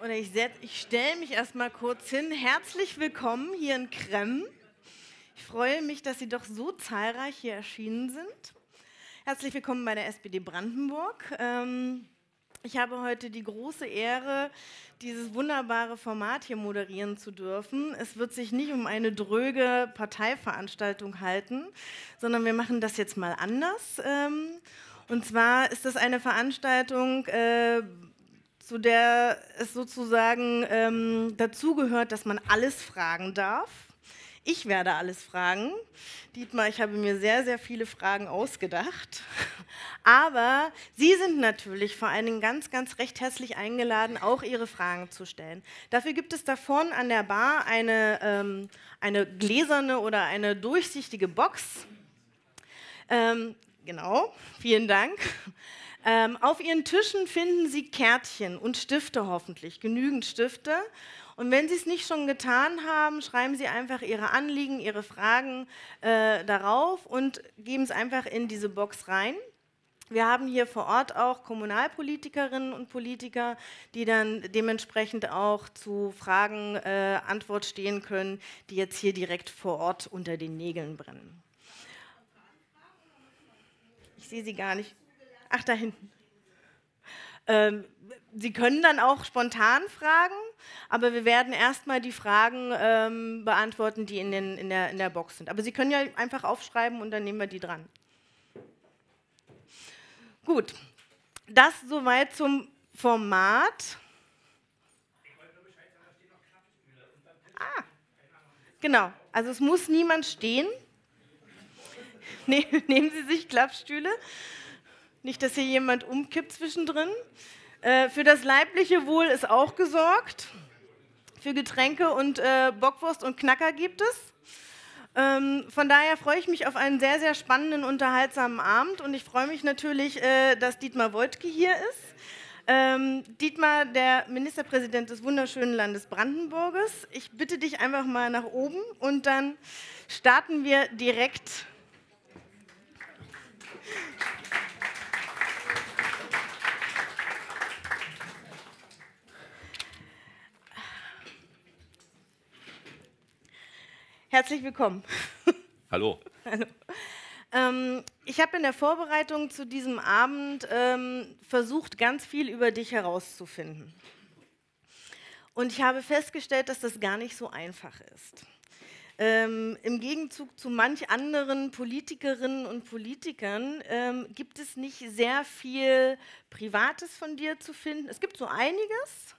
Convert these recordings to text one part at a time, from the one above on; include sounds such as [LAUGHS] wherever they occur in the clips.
Und ich, ich stelle mich erstmal kurz hin. Herzlich willkommen hier in Krem. Ich freue mich, dass Sie doch so zahlreich hier erschienen sind. Herzlich willkommen bei der SPD Brandenburg. Ähm, ich habe heute die große Ehre, dieses wunderbare Format hier moderieren zu dürfen. Es wird sich nicht um eine dröge Parteiveranstaltung halten, sondern wir machen das jetzt mal anders. Ähm, und zwar ist das eine Veranstaltung, äh, zu der es sozusagen ähm, dazugehört, dass man alles fragen darf. Ich werde alles fragen. Dietmar, ich habe mir sehr, sehr viele Fragen ausgedacht. [LAUGHS] Aber Sie sind natürlich vor allen Dingen ganz, ganz recht herzlich eingeladen, auch Ihre Fragen zu stellen. Dafür gibt es da vorne an der Bar eine, ähm, eine gläserne oder eine durchsichtige Box. Ähm, genau, vielen Dank. Ähm, auf ihren Tischen finden Sie Kärtchen und Stifte hoffentlich, genügend Stifte. Und wenn Sie es nicht schon getan haben, schreiben Sie einfach Ihre Anliegen, Ihre Fragen äh, darauf und geben es einfach in diese Box rein. Wir haben hier vor Ort auch Kommunalpolitikerinnen und Politiker, die dann dementsprechend auch zu Fragen äh, Antwort stehen können, die jetzt hier direkt vor Ort unter den Nägeln brennen. Ich sehe sie gar nicht. Ach, da hinten. Ähm, Sie können dann auch spontan fragen, aber wir werden erstmal die Fragen ähm, beantworten, die in, den, in, der, in der Box sind. Aber Sie können ja einfach aufschreiben und dann nehmen wir die dran. Gut, das soweit zum Format. Ah, genau. Also es muss niemand stehen. [LAUGHS] Nehmen Sie sich Klappstühle. Nicht, dass hier jemand umkippt zwischendrin. Äh, für das leibliche Wohl ist auch gesorgt. Für Getränke und äh, Bockwurst und Knacker gibt es. Ähm, von daher freue ich mich auf einen sehr, sehr spannenden, unterhaltsamen Abend und ich freue mich natürlich, äh, dass Dietmar Woltke hier ist. Ähm, Dietmar, der Ministerpräsident des wunderschönen Landes Brandenburges. Ich bitte dich einfach mal nach oben und dann starten wir direkt. Applaus Herzlich willkommen. [LAUGHS] Hallo. Hallo. Ähm, ich habe in der Vorbereitung zu diesem Abend ähm, versucht, ganz viel über dich herauszufinden. Und ich habe festgestellt, dass das gar nicht so einfach ist. Ähm, Im Gegenzug zu manch anderen Politikerinnen und Politikern ähm, gibt es nicht sehr viel Privates von dir zu finden. Es gibt so einiges,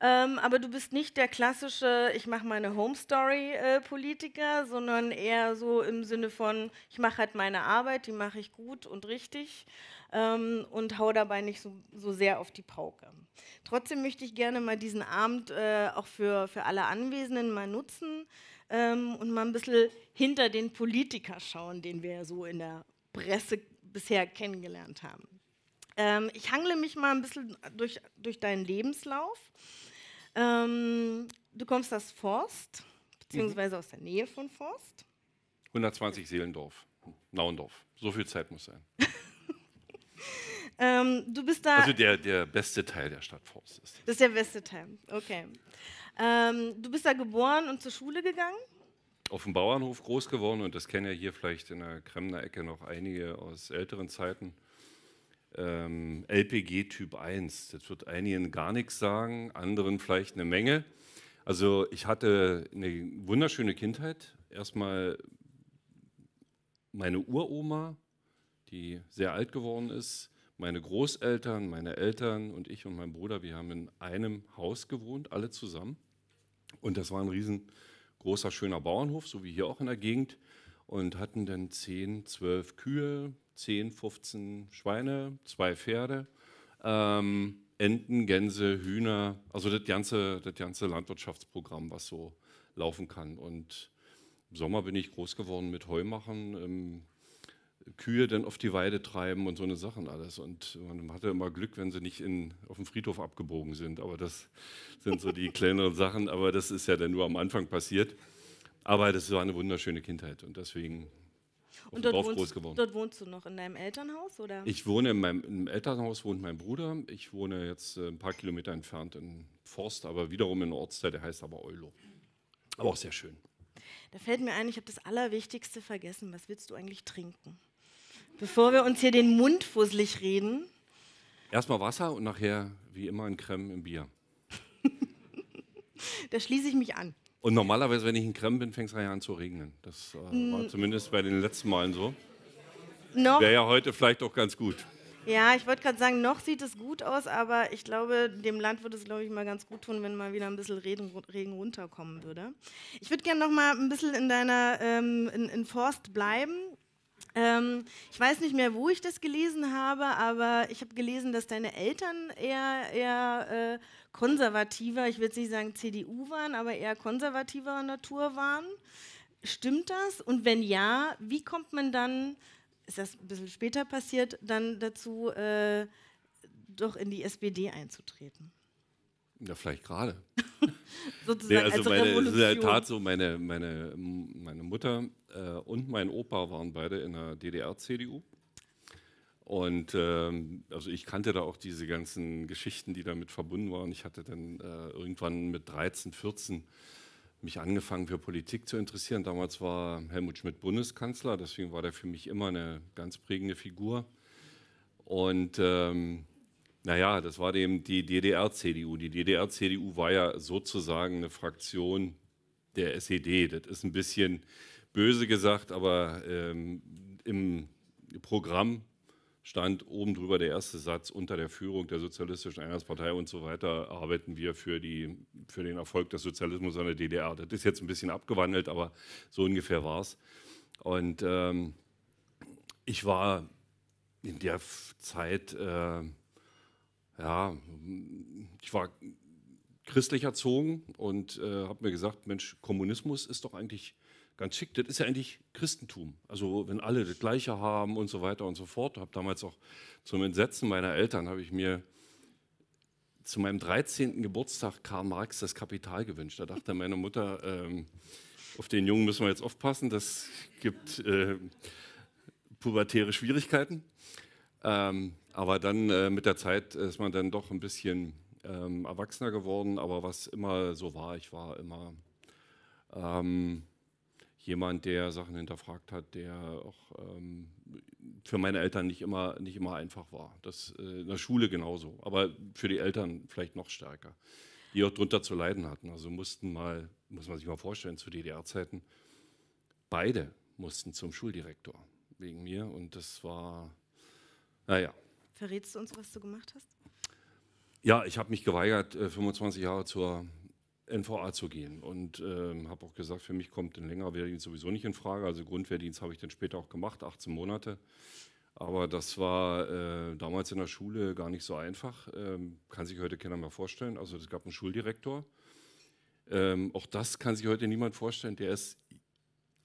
ähm, aber du bist nicht der klassische, ich mache meine Home Story äh, Politiker, sondern eher so im Sinne von, ich mache halt meine Arbeit, die mache ich gut und richtig ähm, und hau dabei nicht so, so, sehr auf die Pauke. Trotzdem möchte ich gerne mal diesen Abend äh, auch für, für alle Anwesenden mal nutzen ähm, und mal ein bisschen hinter den Politiker schauen, den wir ja so in der Presse bisher kennengelernt haben. Ähm, ich hangle mich mal ein bisschen durch, durch deinen Lebenslauf. Ähm, du kommst aus Forst, beziehungsweise mhm. aus der Nähe von Forst. 120 Seelendorf, Nauendorf. So viel Zeit muss sein. [LAUGHS] ähm, du bist da. Also der, der beste Teil der Stadt Forst ist. Das ist der beste Teil, okay. Ähm, du bist da geboren und zur Schule gegangen? Auf dem Bauernhof groß geworden und das kennen ja hier vielleicht in der Kremner Ecke noch einige aus älteren Zeiten ähm, LPG Typ 1. Das wird einigen gar nichts sagen, anderen vielleicht eine Menge. Also ich hatte eine wunderschöne Kindheit. Erstmal meine Uroma, die sehr alt geworden ist, meine Großeltern, meine Eltern und ich und mein Bruder, wir haben in einem Haus gewohnt, alle zusammen. Und das war ein riesengroßer, schöner Bauernhof, so wie hier auch in der Gegend. Und hatten dann 10, 12 Kühe, 10, 15 Schweine, zwei Pferde, ähm, Enten, Gänse, Hühner, also das ganze, das ganze Landwirtschaftsprogramm, was so laufen kann. Und im Sommer bin ich groß geworden mit Heumachen, ähm, Kühe dann auf die Weide treiben und so eine Sachen alles. Und man hatte immer Glück, wenn sie nicht in, auf dem Friedhof abgebogen sind. Aber das sind so die kleineren Sachen. Aber das ist ja dann nur am Anfang passiert. Aber das war eine wunderschöne Kindheit und deswegen und dort wohnst, groß geworden. Dort wohnst du noch in deinem Elternhaus? Oder? Ich wohne in meinem, in Elternhaus, wohnt mein Bruder. Ich wohne jetzt äh, ein paar Kilometer entfernt in Forst, aber wiederum in Ortsteil, der heißt aber Eulo. Aber auch sehr schön. Da fällt mir ein, ich habe das Allerwichtigste vergessen. Was willst du eigentlich trinken? Bevor wir uns hier den Mund fusselig reden. Erstmal Wasser und nachher, wie immer, ein Creme im Bier. [LAUGHS] da schließe ich mich an. Und normalerweise, wenn ich in Kreml bin, fängt es ja an zu regnen. Das äh, mm. war zumindest bei den letzten Malen so. Wäre ja heute vielleicht auch ganz gut. Ja, ich wollte gerade sagen, noch sieht es gut aus, aber ich glaube, dem Land würde es, glaube ich, mal ganz gut tun, wenn mal wieder ein bisschen Regen, Regen runterkommen würde. Ich würde gerne noch mal ein bisschen in deiner ähm, in, in Forst bleiben ähm, ich weiß nicht mehr, wo ich das gelesen habe, aber ich habe gelesen, dass deine Eltern eher, eher äh, konservativer, ich würde nicht sagen CDU waren, aber eher konservativer Natur waren. Stimmt das? Und wenn ja, wie kommt man dann, ist das ein bisschen später passiert, dann dazu, äh, doch in die SPD einzutreten? Ja, vielleicht gerade. [LAUGHS] [LAUGHS] sozusagen nee, also als meine, Revolution. Das ist in der Tat so, meine, meine, meine Mutter äh, und mein Opa waren beide in der DDR-CDU. Und ähm, also ich kannte da auch diese ganzen Geschichten, die damit verbunden waren. Ich hatte dann äh, irgendwann mit 13, 14 mich angefangen für Politik zu interessieren. Damals war Helmut Schmidt Bundeskanzler, deswegen war der für mich immer eine ganz prägende Figur. Und ähm, naja, das war eben die DDR-CDU. Die DDR-CDU war ja sozusagen eine Fraktion der SED. Das ist ein bisschen böse gesagt, aber ähm, im Programm stand oben drüber der erste Satz, unter der Führung der Sozialistischen Einheitspartei und so weiter arbeiten wir für, die, für den Erfolg des Sozialismus an der DDR. Das ist jetzt ein bisschen abgewandelt, aber so ungefähr war es. Und ähm, ich war in der Zeit... Äh, ja, ich war christlich erzogen und äh, habe mir gesagt, Mensch, Kommunismus ist doch eigentlich ganz schick. Das ist ja eigentlich Christentum. Also wenn alle das Gleiche haben und so weiter und so fort. Habe damals auch zum Entsetzen meiner Eltern habe ich mir zu meinem 13. Geburtstag Karl Marx das Kapital gewünscht. Da dachte meine Mutter, ähm, auf den Jungen müssen wir jetzt aufpassen. Das gibt äh, pubertäre Schwierigkeiten. Ähm, aber dann äh, mit der Zeit ist man dann doch ein bisschen ähm, erwachsener geworden. Aber was immer so war, ich war immer ähm, jemand, der Sachen hinterfragt hat, der auch ähm, für meine Eltern nicht immer, nicht immer einfach war. Das, äh, in der Schule genauso, aber für die Eltern vielleicht noch stärker, die auch drunter zu leiden hatten. Also mussten mal, muss man sich mal vorstellen, zu DDR-Zeiten, beide mussten zum Schuldirektor wegen mir und das war naja. Verrätst du uns, was du gemacht hast? Ja, ich habe mich geweigert, 25 äh, Jahre zur NVA zu gehen und ähm, habe auch gesagt, für mich kommt ein längerer Wehrdienst sowieso nicht in Frage. Also Grundwehrdienst habe ich dann später auch gemacht, 18 Monate. Aber das war äh, damals in der Schule gar nicht so einfach. Ähm, kann sich heute keiner mehr vorstellen. Also es gab einen Schuldirektor. Ähm, auch das kann sich heute niemand vorstellen. Der ist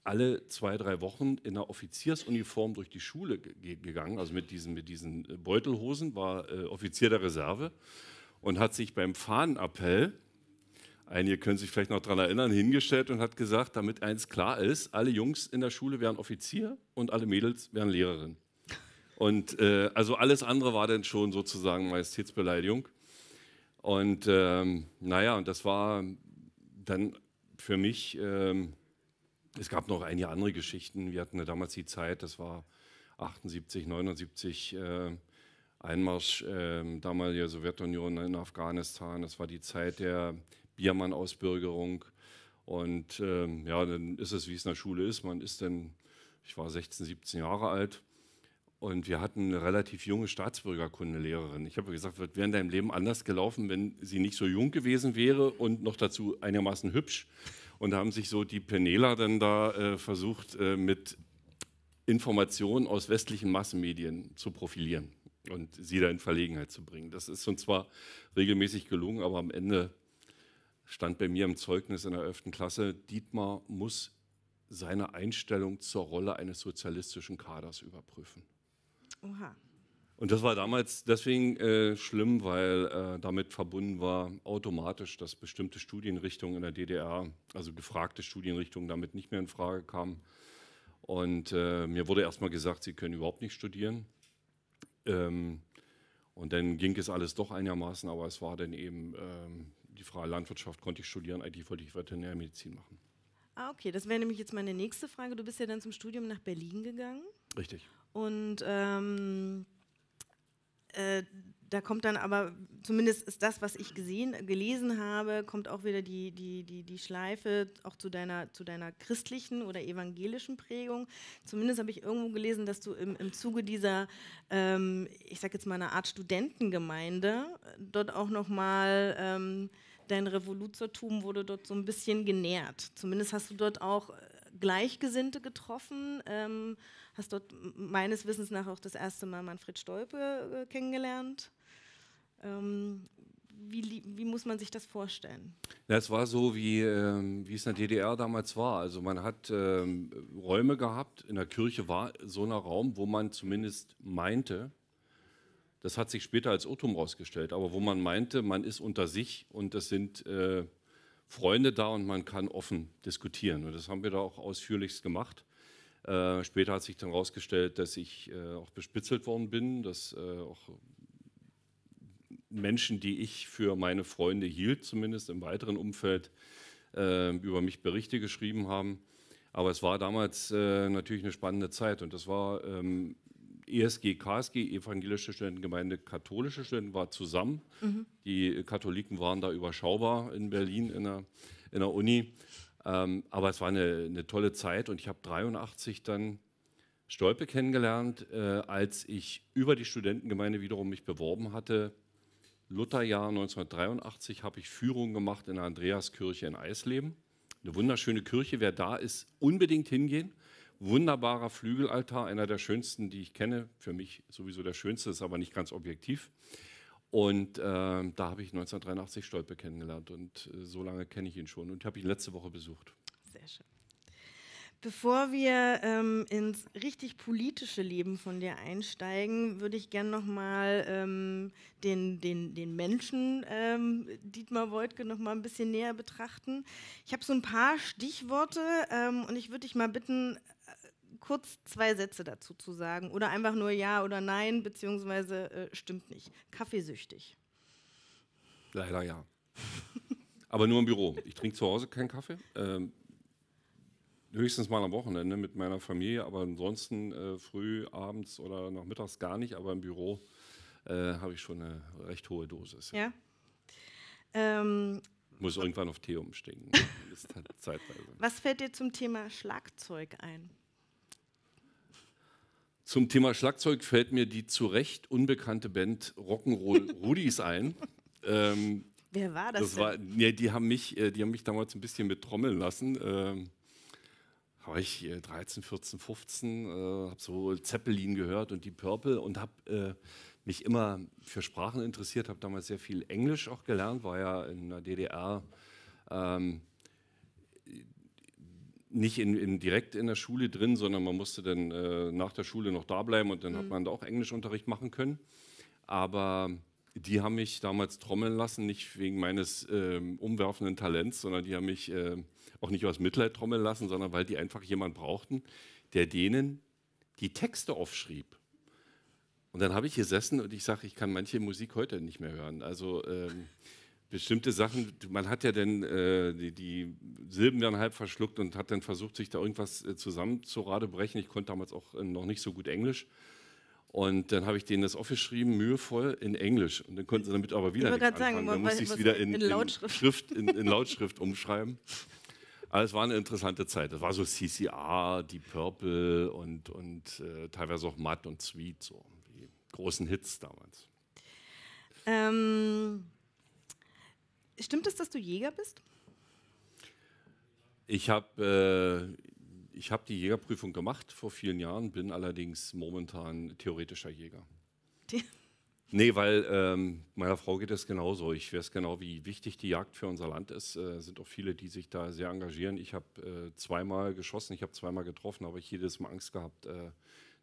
alle zwei, drei Wochen in einer Offiziersuniform durch die Schule ge gegangen, also mit diesen, mit diesen äh, Beutelhosen, war äh, Offizier der Reserve und hat sich beim Fahnenappell, einige können sich vielleicht noch daran erinnern, hingestellt und hat gesagt, damit eins klar ist, alle Jungs in der Schule wären Offizier und alle Mädels wären Lehrerin. Und äh, also alles andere war dann schon sozusagen Majestätsbeleidigung. Und ähm, naja, und das war dann für mich... Ähm, es gab noch einige andere Geschichten. Wir hatten ja damals die Zeit, das war 78, 79, äh, Einmarsch äh, damaliger Sowjetunion in Afghanistan. Das war die Zeit der Biermann-Ausbürgerung. Und äh, ja, dann ist es, wie es in der Schule ist. Man ist dann, ich war 16, 17 Jahre alt. Und wir hatten eine relativ junge Staatsbürgerkundelehrerin. Ich habe gesagt, wird wäre in deinem Leben anders gelaufen, wenn sie nicht so jung gewesen wäre und noch dazu einigermaßen hübsch. Und da haben sich so die Penela dann da äh, versucht, äh, mit Informationen aus westlichen Massenmedien zu profilieren und sie da in Verlegenheit zu bringen. Das ist uns zwar regelmäßig gelungen, aber am Ende stand bei mir im Zeugnis in der 11. Klasse, Dietmar muss seine Einstellung zur Rolle eines sozialistischen Kaders überprüfen. Oha. Und das war damals deswegen äh, schlimm, weil äh, damit verbunden war automatisch, dass bestimmte Studienrichtungen in der DDR, also gefragte Studienrichtungen, damit nicht mehr in Frage kamen. Und äh, mir wurde erstmal gesagt, sie können überhaupt nicht studieren. Ähm, und dann ging es alles doch einigermaßen, aber es war dann eben ähm, die freie Landwirtschaft, konnte ich studieren, eigentlich wollte ich Veterinärmedizin machen. Ah, okay, das wäre nämlich jetzt meine nächste Frage. Du bist ja dann zum Studium nach Berlin gegangen. Richtig. Und ähm, äh, da kommt dann aber, zumindest ist das, was ich gesehen, gelesen habe, kommt auch wieder die, die, die, die Schleife auch zu deiner, zu deiner christlichen oder evangelischen Prägung. Zumindest habe ich irgendwo gelesen, dass du im, im Zuge dieser, ähm, ich sage jetzt mal einer Art Studentengemeinde, dort auch nochmal ähm, dein Revoluzertum wurde dort so ein bisschen genährt. Zumindest hast du dort auch äh, Gleichgesinnte getroffen, ähm, hast dort meines Wissens nach auch das erste Mal Manfred Stolpe äh, kennengelernt. Ähm, wie, wie, muss man sich das vorstellen? es war so, wie, ähm, wie es in der DDR damals war. Also man hat ähm, Räume gehabt, in der Kirche war so ein Raum, wo man zumindest meinte, das hat sich später als Irrtum rausgestellt, aber wo man meinte, man ist unter sich und das sind... Äh, Freunde da und man kann offen diskutieren. Und das haben wir da auch ausführlichst gemacht. Äh, später hat sich dann herausgestellt, dass ich äh, auch bespitzelt worden bin, dass äh, auch Menschen, die ich für meine Freunde hielt, zumindest im weiteren Umfeld, äh, über mich Berichte geschrieben haben. Aber es war damals äh, natürlich eine spannende Zeit und das war ähm, ESG, KSG, Evangelische Studentengemeinde, Katholische Studenten war zusammen. Mhm. Die Katholiken waren da überschaubar in Berlin in der, in der Uni. Ähm, aber es war eine, eine, tolle Zeit und ich habe 83 dann Stolpe kennengelernt, äh, als ich über die Studentengemeinde wiederum mich beworben hatte. Lutherjahr 1983 habe ich Führung gemacht in der Andreaskirche in Eisleben. Eine wunderschöne Kirche. Wer da ist, unbedingt hingehen. Wunderbarer Flügelaltar, einer der schönsten, die ich kenne. Für mich sowieso der schönste, ist aber nicht ganz objektiv. Und äh, da habe ich 1983 Stolpe kennengelernt und äh, so lange kenne ich ihn schon und habe ihn letzte Woche besucht. Sehr schön. Bevor wir ähm, ins richtig politische Leben von dir einsteigen, würde ich gerne nochmal ähm, den, den, den Menschen ähm, Dietmar Woidke nochmal ein bisschen näher betrachten. Ich habe so ein paar Stichworte ähm, und ich würde dich mal bitten, kurz zwei Sätze dazu zu sagen oder einfach nur Ja oder Nein, beziehungsweise äh, stimmt nicht. Kaffeesüchtig. Leider ja. Aber nur im Büro. Ich trinke zu Hause keinen Kaffee. Ähm, höchstens mal am Wochenende mit meiner Familie, aber ansonsten äh, früh, abends oder nachmittags gar nicht. Aber im Büro äh, habe ich schon eine recht hohe Dosis. Ja. Ähm, Muss irgendwann auf Tee umsteigen. [LAUGHS] Halt zeitweise. Was fällt dir zum Thema Schlagzeug ein? Zum Thema Schlagzeug fällt mir die zu Recht unbekannte Band Rock'n'Roll Rudis [LAUGHS] ein. Ähm, Wer war das? das war, nee, die, haben mich, äh, die haben mich damals ein bisschen mit trommeln lassen. Ähm, war ich 13, 14, 15, äh, äh habe so Zeppelin gehört und die Purple und habe äh, mich immer für Sprachen interessiert, habe damals sehr viel Englisch auch gelernt, war ja in der DDR ähm, nicht in, in, direkt in der Schule drin, sondern man musste dann äh, nach der Schule noch da bleiben und dann mhm. hat man da auch Englischunterricht machen können. Aber die haben mich damals trommeln lassen, nicht wegen meines ähm, umwerfenden Talents, sondern die haben mich äh, auch nicht aus Mitleid trommeln lassen, sondern weil die einfach jemanden brauchten, der denen die Texte aufschrieb. Und dann habe ich gesessen und ich sage, ich kann manche Musik heute nicht mehr hören. Also ähm, bestimmte Sachen, man hat ja dann, äh, die, die, Silben werden halb verschluckt und hat dann versucht, sich da irgendwas äh, zusammenzuradebrechen. Ich konnte damals auch äh, noch nicht so gut Englisch. Und dann habe ich denen das aufgeschrieben, mühevoll in Englisch. Und dann konnten sie damit aber wieder nichts anfangen. Sagen, dann musste ich es wieder in, in, Lautschrift. Schrift, in, in [LAUGHS] Lautschrift umschreiben. Aber es war eine interessante Zeit. Es war so CCR, die Purple und, und äh, teilweise auch Matt und Sweet, so die großen Hits damals. Ähm, Stimmt es, dass du Jäger bist? Ich habe äh, hab die Jägerprüfung gemacht vor vielen Jahren, bin allerdings momentan theoretischer Jäger. Die [LAUGHS] Nee, weil ähm, meiner Frau geht es genauso. Ich weiß genau, wie wichtig die Jagd für unser Land ist. Äh, sind auch viele, die sich da sehr engagieren. Ich habe äh, zweimal geschossen, ich habe zweimal getroffen, aber ich jedes Mal Angst gehabt, äh,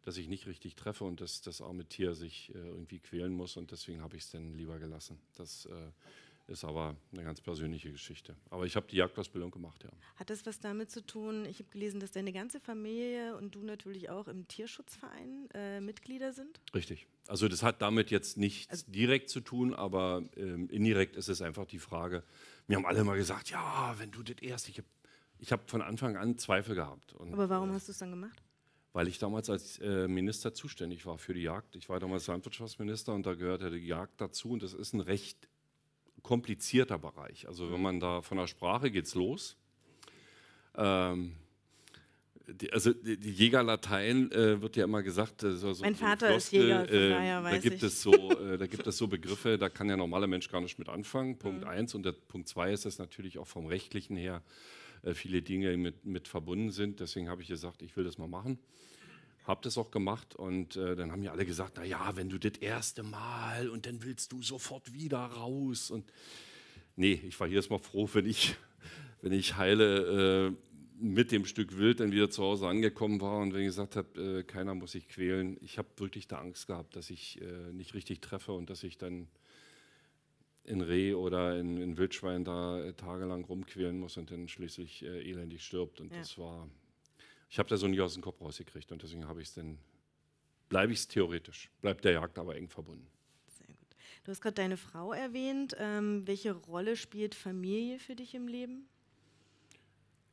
dass ich nicht richtig treffe und dass das arme Tier sich äh, irgendwie quälen muss. Und deswegen habe ich es dann lieber gelassen. Das äh, ist aber eine ganz persönliche Geschichte. Aber ich habe die Jagdausbildung gemacht, ja. Hat das was damit zu tun? Ich habe gelesen, dass deine ganze Familie und du natürlich auch im Tierschutzverein äh, Mitglieder sind. Richtig. Also das hat damit jetzt nichts also direkt zu tun, aber ähm, indirekt ist es einfach die Frage. Mir haben alle mal gesagt, ja, wenn du das erst, ich habe ich hab von Anfang an Zweifel gehabt. Und, aber warum äh, hast du es dann gemacht? weil ich damals als äh, Minister zuständig war für die Jagd. Ich war damals Landwirtschaftsminister und da gehörte die Jagd dazu und das ist ein Recht komplizierter Bereich. Also wenn man da von der Sprache geht's los. Ähm, die, also die, die Jägerlatein äh, wird ja immer gesagt, äh, so, so mein Vater Floste, ist Jäger, äh, daher weiß da gibt ich. Es so, äh, da gibt es so Begriffe, da kann der normaler Mensch gar nicht mit anfangen. [LAUGHS] Punkt mhm. eins und der Punkt zwei ist, dass natürlich auch vom rechtlichen her äh, viele Dinge mit, mit verbunden sind. Deswegen habe ich gesagt, ich will das mal machen. Hab das auch gemacht und äh, dann haben ja alle gesagt, na ja, wenn du das erste Mal und dann willst du sofort wieder raus und nee, ich war jedes Mal froh, wenn ich, [LAUGHS] wenn ich heile äh, mit dem Stück Wild dann wieder zu Hause angekommen war und wenn ich gesagt habe, äh, keiner muss sich quälen. Ich habe wirklich da Angst gehabt, dass ich äh, nicht richtig treffe und dass ich dann in Reh oder in, in Wildschwein da äh, tagelang rumquälen muss und dann schließlich äh, elendig stirbt. Und ja. das war ich habe da so nie aus dem Kopf rausgekriegt und deswegen habe ich es dann, bleibe ich es theoretisch, bleibt der Jagd aber eng verbunden. Sehr gut. Du hast gerade deine Frau erwähnt. Ähm, welche Rolle spielt Familie für dich im Leben?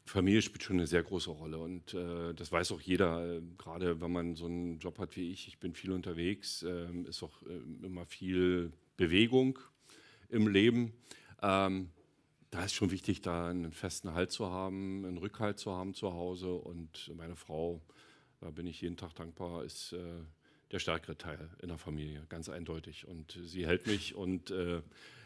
Familie spielt schon eine sehr große Rolle und äh, das weiß auch jeder, äh, gerade wenn man so einen Job hat wie ich. Ich bin viel unterwegs, äh, ist auch äh, immer viel Bewegung im Leben. Ähm, da ist schon wichtig, da einen festen Halt zu haben, einen Rückhalt zu haben zu Hause. Und meine Frau, da bin ich jeden Tag dankbar, ist äh, der stärkere Teil in der Familie, ganz eindeutig. Und sie hält mich und äh,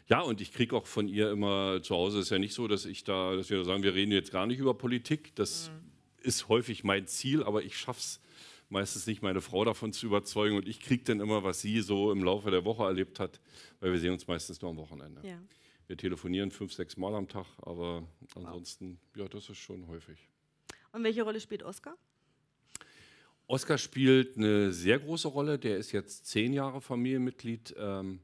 ja, und ich kriege auch von ihr immer zu Hause. Ist ja nicht so, dass ich da, dass wir sagen, wir reden jetzt gar nicht über Politik. Das mhm. ist häufig mein Ziel, aber ich schaffe es meistens nicht, meine Frau davon zu überzeugen. Und ich kriege dann immer, was sie so im Laufe der Woche erlebt hat, weil wir sehen uns meistens nur am Wochenende. Ja. Wir telefonieren fünf, sechs Mal am Tag, aber ansonsten, wow. ja, das ist schon häufig. Und welche Rolle spielt Oskar? Oskar spielt eine sehr große Rolle. Der ist jetzt zehn Jahre Familienmitglied. Ähm,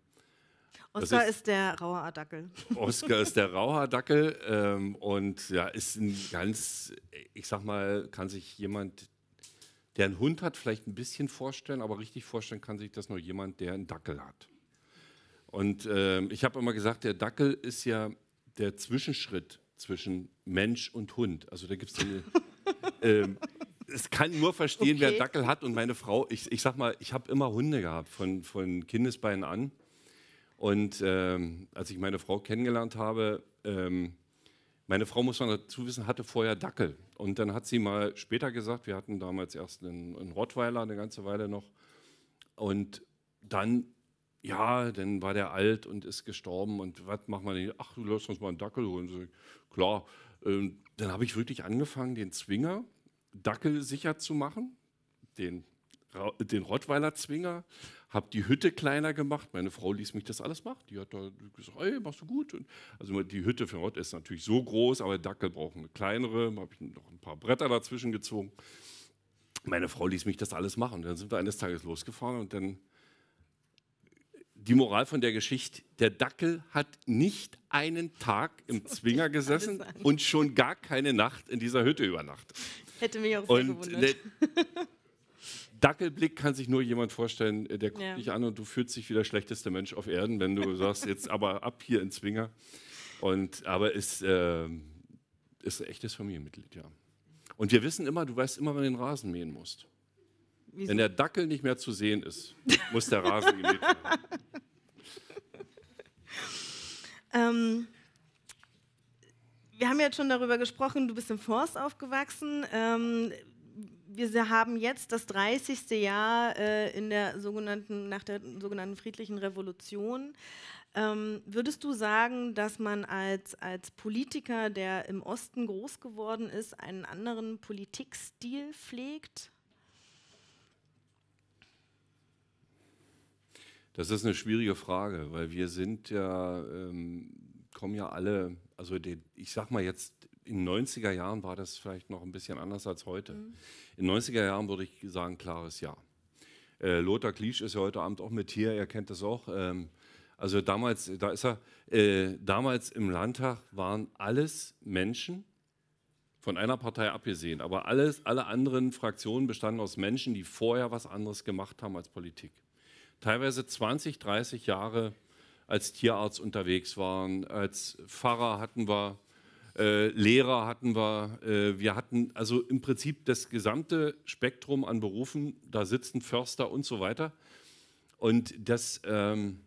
Oskar ist, ist, der Rauhaardackel. [LAUGHS] Oskar ist der Rauhaardackel ähm, und ja, ist ein ganz, ich sag mal, kann sich jemand, der einen Hund hat, vielleicht ein bisschen vorstellen, aber richtig vorstellen kann sich das nur jemand, der einen Dackel hat. Und äh, ich habe immer gesagt, der Dackel ist ja der Zwischenschritt zwischen Mensch und Hund. Also da gibt es eine. [LAUGHS] Ähm, es kann nur verstehen, okay. wer Dackel hat. Und meine Frau, ich, ich sag mal, ich habe immer Hunde gehabt, von, von Kindesbeinen an. Und ähm, als ich meine Frau kennengelernt habe, ähm, meine Frau, muss man dazu wissen, hatte vorher Dackel. Und dann hat sie mal später gesagt, wir hatten damals erst einen, einen Rottweiler eine ganze Weile noch. Und dann ja, dann war der alt und ist gestorben und was macht man denn? Ach, du lässt uns mal einen Dackel holen. So, klar, ähm, dann habe ich wirklich angefangen, den Zwinger Dackel sicher zu machen, den, den Rottweiler Zwinger, habe die Hütte kleiner gemacht. Meine Frau ließ mich das alles machen. Die hat da gesagt, hey, machst du gut. Und also die Hütte für Rott ist natürlich so groß, aber Dackel brauchen eine kleinere. Da habe ich noch ein paar Bretter dazwischen gezogen. Meine Frau ließ mich das alles machen. Dann sind wir eines Tages losgefahren und dann die Moral von der Geschichte, der Dackel hat nicht einen Tag im [LAUGHS] Zwinger gesessen und schon gar keine Nacht in dieser Hütte übernachtet. Hätte mich auch sehr gewundert. Ne, [LAUGHS] Dackelblick kann sich nur jemand vorstellen, äh, der guckt ja. dich an und du fühlst dich wie der schlechteste Mensch auf Erden, wenn du [LAUGHS] sagst, jetzt aber ab hier in Zwinger. Und, aber ähm, ist, äh, ist ein echtes Familienmitglied, ja. Und wir wissen immer, du weißt immer, wann du den Rasen mähen musst. Wieso? Wenn der Dackel nicht mehr zu sehen ist, muss der Rasen gemäht werden. Ähm, wir haben jetzt schon darüber gesprochen, du bist im Forst aufgewachsen. Ähm, wir haben jetzt das 30. Jahr äh, in der sogenannten, nach der sogenannten friedlichen Revolution. Ähm, würdest du sagen, dass man als, als Politiker, der im Osten groß geworden ist, einen anderen Politikstil pflegt? Das ist eine schwierige Frage, weil wir sind ja, ähm, kommen ja alle, also die, ich sag mal jetzt, in den 90er Jahren war das vielleicht noch ein bisschen anders als heute. Mhm. In den 90er Jahren würde ich sagen, klares Ja. Äh, Lothar Kliesch ist ja heute Abend auch mit hier, er kennt das auch. Ähm, also damals, da ist er, äh, damals im Landtag waren alles Menschen, von einer Partei abgesehen, aber alles, alle anderen Fraktionen bestanden aus Menschen, die vorher was anderes gemacht haben als Politik teilweise 20, 30 Jahre als Tierarzt unterwegs waren. Als Pfarrer hatten wir, äh, Lehrer hatten wir. Äh, wir hatten also im Prinzip das gesamte Spektrum an Berufen. Da sitzen Förster und so weiter. Und das, ähm,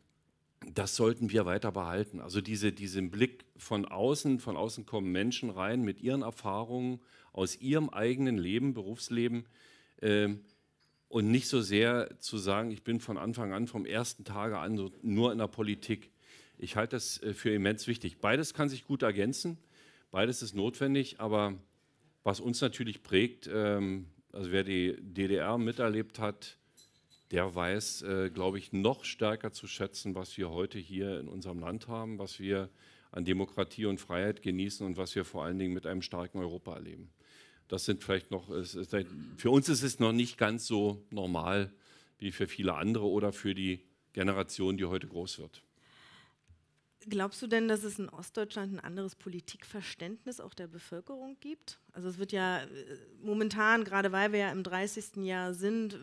das sollten wir weiter behalten. Also diese, diesen Blick von außen, von außen kommen Menschen rein mit ihren Erfahrungen aus ihrem eigenen Leben, Berufsleben. Ähm, und nicht so sehr zu sagen, ich bin von Anfang an, vom ersten Tage an so nur in der Politik. Ich halte das äh, für immens wichtig. Beides kann sich gut ergänzen, beides ist notwendig, aber was uns natürlich prägt, ähm, also wer die DDR miterlebt hat, der weiß, äh, glaube ich, noch stärker zu schätzen, was wir heute hier in unserem Land haben, was wir an Demokratie und Freiheit genießen und was wir vor allen Dingen mit einem starken Europa erleben das sind vielleicht noch, für uns ist es noch nicht ganz so normal wie für viele andere oder für die Generation, die heute groß wird. Glaubst du denn, dass es in Ostdeutschland ein anderes Politikverständnis auch der Bevölkerung gibt? Also es wird ja äh, momentan, gerade weil wir ja im 30. Jahr sind,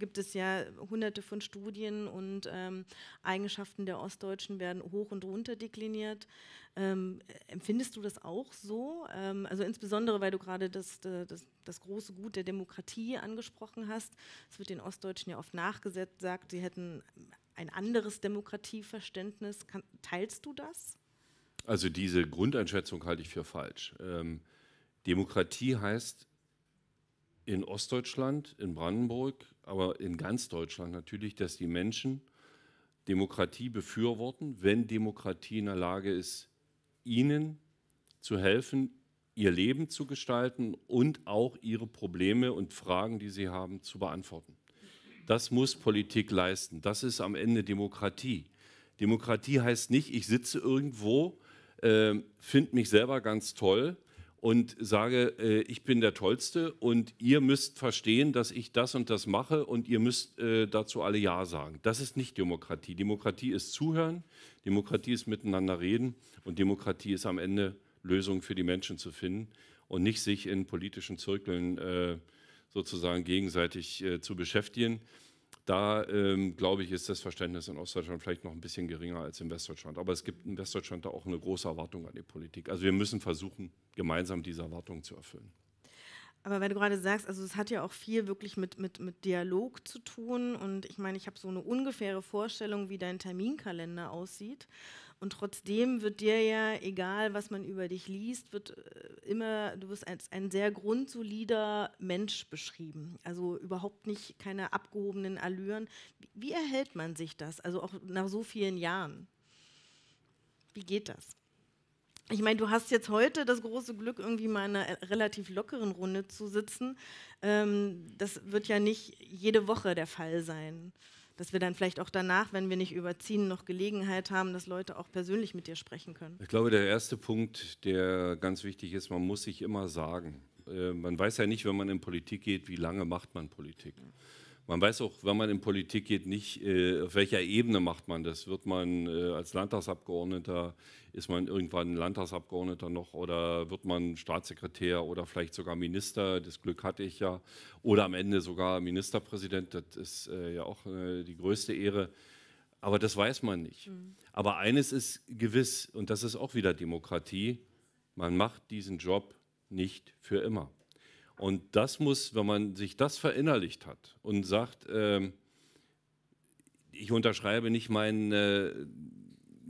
gibt es ja hunderte von Studien und ähm, Eigenschaften der Ostdeutschen werden hoch und runter dekliniert. Ähm, empfindest du das auch so? Ähm, also insbesondere, weil du gerade das, äh, das, das große Gut der Demokratie angesprochen hast. Es wird den Ostdeutschen ja oft nachgesetzt, sagt, sie hätten ein anderes Demokratieverständnis. Kann, teilst du das? Also diese Grundeinschätzung halte ich für falsch. Ähm, Demokratie heißt in Ostdeutschland, in Brandenburg, aber in ganz Deutschland natürlich, dass die Menschen Demokratie befürworten, wenn Demokratie in der Lage ist, ihnen zu helfen, ihr Leben zu gestalten und auch ihre Probleme und Fragen, die sie haben, zu beantworten. Das muss Politik leisten. Das ist am Ende Demokratie. Demokratie heißt nicht, ich sitze irgendwo, äh, finde mich selber ganz toll und sage, äh, ich bin der Tollste und ihr müsst verstehen, dass ich das und das mache und ihr müsst äh, dazu alle Ja sagen. Das ist nicht Demokratie. Demokratie ist Zuhören, Demokratie ist miteinander reden und Demokratie ist am Ende Lösungen für die Menschen zu finden und nicht sich in politischen Zirkeln äh, sozusagen gegenseitig äh, zu beschäftigen. Da ähm, glaube ich, ist das Verständnis in Ostdeutschland vielleicht noch ein bisschen geringer als in Westdeutschland. Aber es gibt in Westdeutschland da auch eine große Erwartung an die Politik. Also wir müssen versuchen, gemeinsam diese Erwartungen zu erfüllen. Aber weil du gerade sagst, also es hat ja auch viel wirklich mit, mit, mit Dialog zu tun. Und ich meine, ich habe so eine ungefähre Vorstellung, wie dein Terminkalender aussieht. Und trotzdem wird dir ja, egal was man über dich liest, wird äh, immer, du wirst als ein sehr grundsolider Mensch beschrieben. Also überhaupt nicht keine abgehobenen Allüren. Wie erhält man sich das? Also auch nach so vielen Jahren. Wie geht das? Ich meine, du hast jetzt heute das große Glück, irgendwie mal in einer äh, relativ lockeren Runde zu sitzen. Ähm, das wird ja nicht jede Woche der Fall sein dass wir dann vielleicht auch danach, wenn wir nicht überziehen, noch Gelegenheit haben, dass Leute auch persönlich mit dir sprechen können. Ich glaube, der erste Punkt, der ganz wichtig ist, man muss sich immer sagen. Äh, man weiß ja nicht, wenn man in Politik geht, wie lange macht man Politik. Man weiß auch, wenn man in Politik geht, nicht, äh, auf welcher Ebene macht man das. Wird man äh, als Landtagsabgeordneter ist man irgendwann Landtagsabgeordneter noch oder wird man Staatssekretär oder vielleicht sogar Minister. Das Glück hatte ich ja. Oder am Ende sogar Ministerpräsident. Das ist äh, ja auch äh, die größte Ehre. Aber das weiß man nicht. Mhm. Aber eines ist gewiss, und das ist auch wieder Demokratie, man macht diesen Job nicht für immer. Und das muss, wenn man sich das verinnerlicht hat und sagt, äh, ich unterschreibe nicht meinen äh,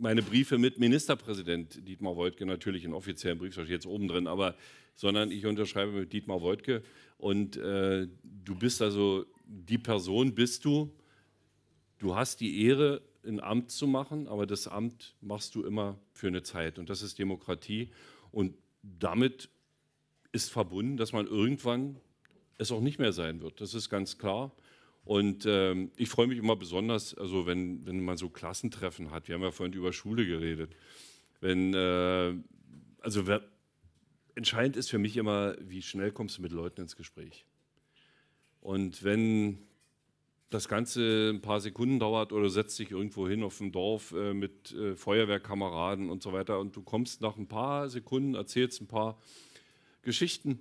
meine Briefe mit Ministerpräsident Dietmar Woidke, natürlich in offiziellen Brief, steht jetzt oben drin, aber sondern ich unterschreibe mit Dietmar Woidke und äh, du bist also die Person, bist du, du hast die Ehre, ein Amt zu machen, aber das Amt machst du immer für eine Zeit und das ist Demokratie und damit ist verbunden, dass man irgendwann es auch nicht mehr sein wird. Das ist ganz klar. Und ähm, ich freue mich immer besonders, also wenn, wenn man so Klassentreffen hat. Wir haben ja vorhin über Schule geredet. Wenn, äh, also wer, entscheidend ist für mich immer, wie schnell kommst du mit Leuten ins Gespräch. Und wenn das Ganze ein paar Sekunden dauert oder setzt dich irgendwo hin auf dem Dorf äh, mit äh, Feuerwehrkameraden und so weiter und du kommst nach ein paar Sekunden, erzählst ein paar Geschichten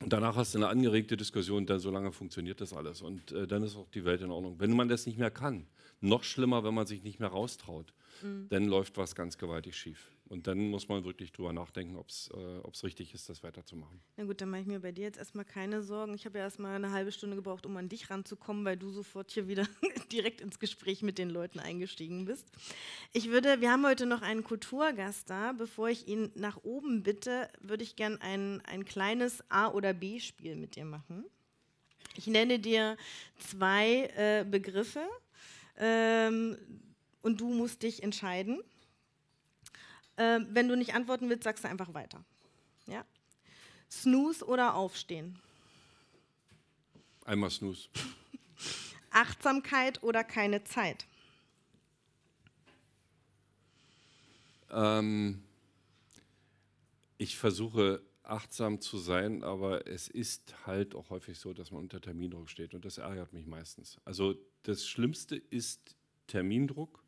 und danach hast du eine angeregte Diskussion, denn so lange funktioniert das alles. Und äh, dann ist auch die Welt in Ordnung. Wenn man das nicht mehr kann, noch schlimmer, wenn man sich nicht mehr raustraut, mhm. dann läuft was ganz gewaltig schief. Und dann muss man wirklich drüber nachdenken, ob es äh, richtig ist, das weiterzumachen. Na gut, dann mache ich mir bei dir jetzt erstmal keine Sorgen. Ich habe ja erstmal eine halbe Stunde gebraucht, um an dich ranzukommen, weil du sofort hier wieder [LAUGHS] direkt ins Gespräch mit den Leuten eingestiegen bist. Ich würde, wir haben heute noch einen Kulturgast da. Bevor ich ihn nach oben bitte, würde ich gern ein, ein kleines A- oder B-Spiel mit dir machen. Ich nenne dir zwei äh, Begriffe ähm, und du musst dich entscheiden. Äh, wenn du nicht antworten willst, sagst du einfach weiter. Ja? Snooze oder aufstehen? Einmal Snooze. Achtsamkeit oder keine Zeit? Ähm, ich versuche achtsam zu sein, aber es ist halt auch häufig so, dass man unter Termindruck steht und das ärgert mich meistens. Also das Schlimmste ist Termindruck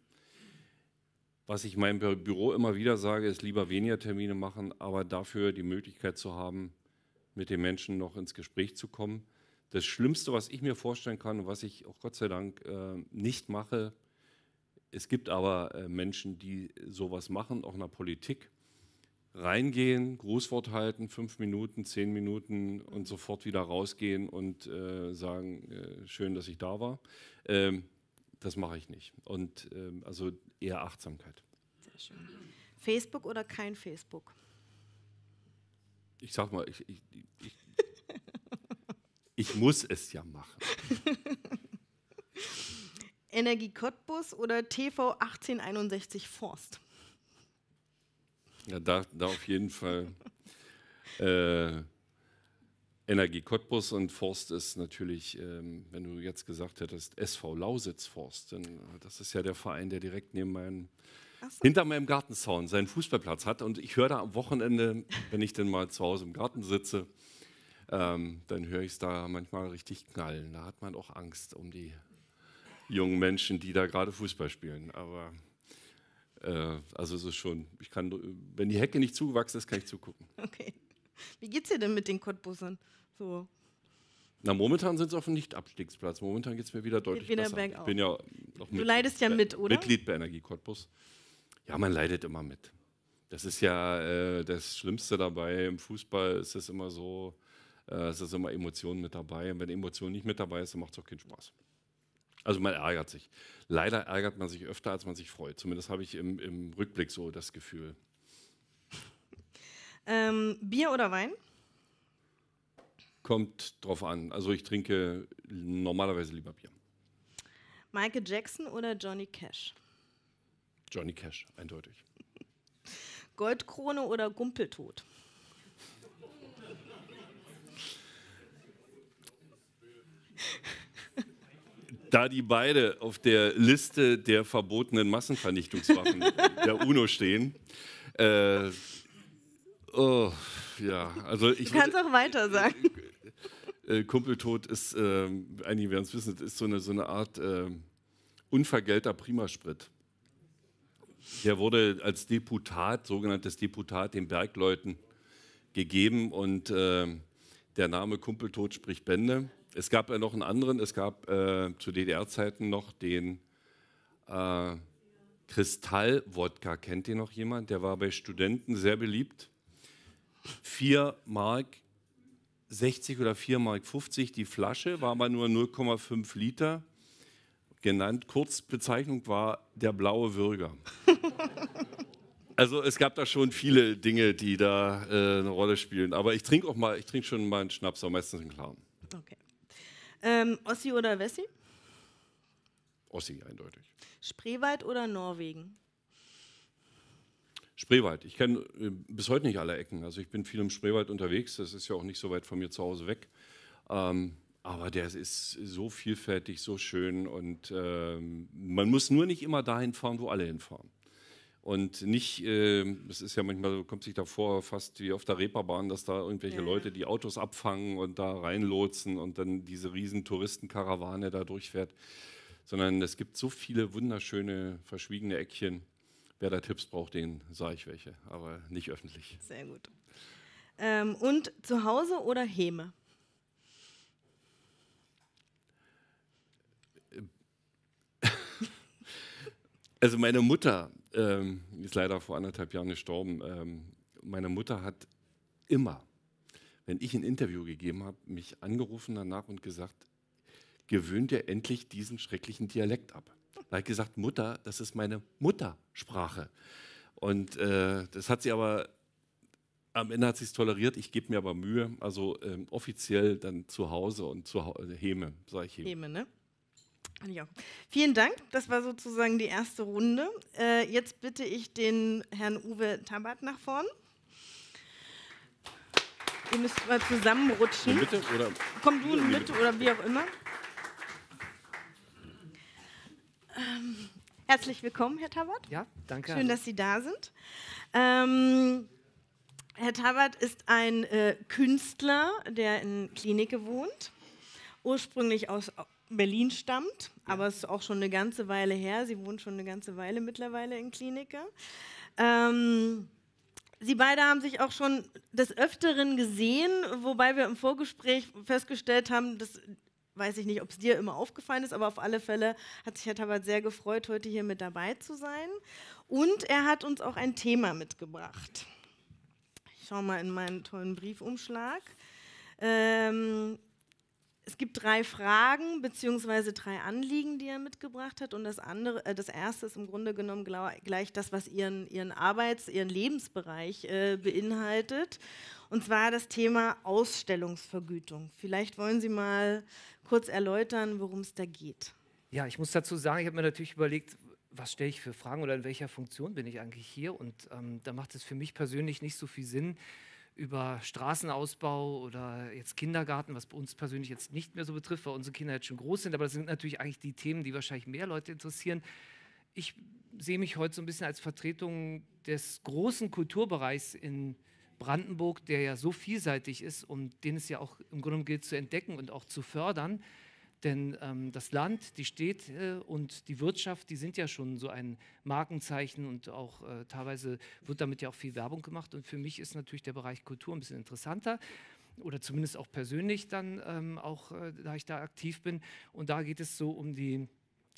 was ich meinem Büro immer wieder sage, ist lieber weniger Termine machen, aber dafür die Möglichkeit zu haben, mit den Menschen noch ins Gespräch zu kommen. Das Schlimmste, was ich mir vorstellen kann und was ich auch Gott sei Dank äh, nicht mache, es gibt aber äh, Menschen, die sowas machen, auch in der Politik. Reingehen, Grußwort halten, fünf Minuten, zehn Minuten und sofort wieder rausgehen und äh, sagen, äh, schön, dass ich da war. Ähm, das mache ich nicht. Und ähm, also eher Achtsamkeit. Sehr schön. Facebook oder kein Facebook? Ich sag mal, ich, ich, ich, ich muss es ja machen. [LAUGHS] Energie Cottbus oder TV 1861 Forst? Ja, da, da auf jeden Fall. äh, Energie Cottbus und Forst ist natürlich, ähm, wenn du jetzt gesagt hättest, SV Lausitz Forst, denn äh, das ist ja der Verein, der direkt neben meinem, so. hinter meinem Gartenzaun seinen Fußballplatz hat. Und ich höre da am Wochenende, wenn ich denn mal zu Hause im Garten sitze, ähm, dann höre ich es da manchmal richtig knallen. Da hat man auch Angst um die jungen Menschen, die da gerade Fußball spielen. Aber äh, also es ist schon, ich kann, wenn die Hecke nicht zugewachsen ist, kann ich zugucken. Okay. Wie geht's dir denn mit den Cottbussern? So. Na, momentan sind sie auf dem Nicht-Abstiegsplatz. Momentan geht es mir wieder deutlich wieder besser. Ich bin ja noch mit, du leidest ja mit, oder? Mitglied bei Energie Cottbus. Ja, man leidet immer mit. Das ist ja äh, das Schlimmste dabei. Im Fußball ist es immer so, äh, es ist immer Emotionen mit dabei. Und wenn Emotionen nicht mit dabei ist, dann macht es auch keinen Spaß. Also man ärgert sich. Leider ärgert man sich öfter, als man sich freut. Zumindest habe ich im, im Rückblick so das Gefühl. Ähm, Bier oder Wein? Kommt drauf an. Also ich trinke normalerweise lieber Bier. Michael Jackson oder Johnny Cash? Johnny Cash, eindeutig. Goldkrone oder Gumpeltod? Da die beide auf der Liste der verbotenen Massenvernichtungswaffen [LAUGHS] der UNO stehen, äh, Oh, ja. Also ich du kannst würde, auch weiter äh, sagen. Äh, äh Kumpeltod ist, äh, einige werden es wissen, ist so eine, so eine Art ähm, unvergelter Primasprit. Der wurde als Deputat, sogenanntes Deputat, den Bergleuten gegeben und ähm, der Name Kumpeltod spricht Bände. Es gab ja noch einen anderen, es gab äh, zu DDR-Zeiten noch den Kristallwodka. Kennt ihr noch jemand? Der war bei Studenten sehr beliebt. 4 Mark 60 oder 4 Mark 50 die Flasche, war aber nur 0,5 Liter. Genannt, Kurzbezeichnung war der blaue Würger. [LAUGHS] also es gab da schon viele Dinge, die da äh, eine Rolle spielen. Aber ich trinke auch mal, ich trinke schon mal einen Schnaps, aber meistens einen klaren. Okay. Ähm, Ossi oder Wessi? Ossi, eindeutig. Spreewald oder Norwegen? Spreewald. Ich kenne äh, bis heute nicht alle Ecken. Also ich bin viel im Spreewald unterwegs. Das ist ja auch nicht so weit von mir zu Hause weg. Ähm, aber der ist so vielfältig, so schön und ähm, man muss nur nicht immer dahin fahren, wo alle hinfahren. Und nicht, äh, das ist ja manchmal, kommt sich davor fast wie auf der Reeperbahn, dass da irgendwelche ja. Leute die Autos abfangen und da reinlotsen und dann diese riesen Touristenkarawane da durchfährt. Sondern es gibt so viele wunderschöne, verschwiegene Eckchen. Wer da Tipps braucht, den sage ich welche, aber nicht öffentlich. Sehr gut. Ähm, und zu Hause oder Häme? [LAUGHS] Also meine Mutter ähm, ist leider vor anderthalb Jahren gestorben. Ähm, meine Mutter hat immer, wenn ich ein Interview gegeben habe, mich angerufen danach und gesagt, gewöhnt ihr endlich diesen schrecklichen Dialekt ab. Da habe ich gesagt, Mutter, das ist meine Muttersprache. Und äh, das hat sie aber, am Ende hat sie es toleriert, ich gebe mir aber Mühe, also ähm, offiziell dann zu Hause und zu Hause, äh, Heme, sage ich Heme. Heme, ne? Ja. Vielen Dank, das war sozusagen die erste Runde. Äh, jetzt bitte ich den Herrn Uwe Tabat nach vorn. Ihr müsst mal zusammenrutschen. Mitte oder? Komm du in die Mitte oder wie auch immer. Ähm, herzlich willkommen, Herr Tabat. Ja, danke. Schön, dass Sie da sind. Ähm, Herr Tabat ist ein äh, Künstler, der in Klinik wohnt, ursprünglich aus äh, Berlin stammt, aber es ist auch schon eine ganze Weile her. Sie wohnt schon eine ganze Weile mittlerweile in Klinike. Ähm, Sie beide haben sich auch schon des Öfteren gesehen, wobei wir im Vorgespräch festgestellt haben, dass weiß ich nicht, ob es dir immer aufgefallen ist, aber auf alle Fälle hat sich Herr Tabat sehr gefreut, heute hier mit dabei zu sein. Und er hat uns auch ein Thema mitgebracht. Ich schaue mal in meinen tollen Briefumschlag. Ähm, es gibt drei Fragen bzw. drei Anliegen, die er mitgebracht hat. Und das, andere, äh, das erste ist im Grunde genommen gleich das, was ihren, ihren Arbeits-, ihren Lebensbereich äh, beinhaltet. Und zwar das Thema Ausstellungsvergütung. Vielleicht wollen Sie mal kurz erläutern, worum es da geht. Ja, ich muss dazu sagen, ich habe mir natürlich überlegt, was stelle ich für Fragen oder in welcher Funktion bin ich eigentlich hier? Und ähm, da macht es für mich persönlich nicht so viel Sinn, über Straßenausbau oder jetzt Kindergarten, was uns persönlich jetzt nicht mehr so betrifft, weil unsere Kinder jetzt schon groß sind. Aber das sind natürlich eigentlich die Themen, die wahrscheinlich mehr Leute interessieren. Ich sehe mich heute so ein bisschen als Vertretung des großen Kulturbereichs in Brandenburg, der ja so vielseitig ist und den es ja auch im Grunde gilt zu entdecken und auch zu fördern. Denn ähm, das Land, die Städte äh, und die Wirtschaft, die sind ja schon so ein Markenzeichen und auch äh, teilweise wird damit ja auch viel Werbung gemacht. Und für mich ist natürlich der Bereich Kultur ein bisschen interessanter oder zumindest auch persönlich dann ähm, auch, äh, da ich da aktiv bin. Und da geht es so um die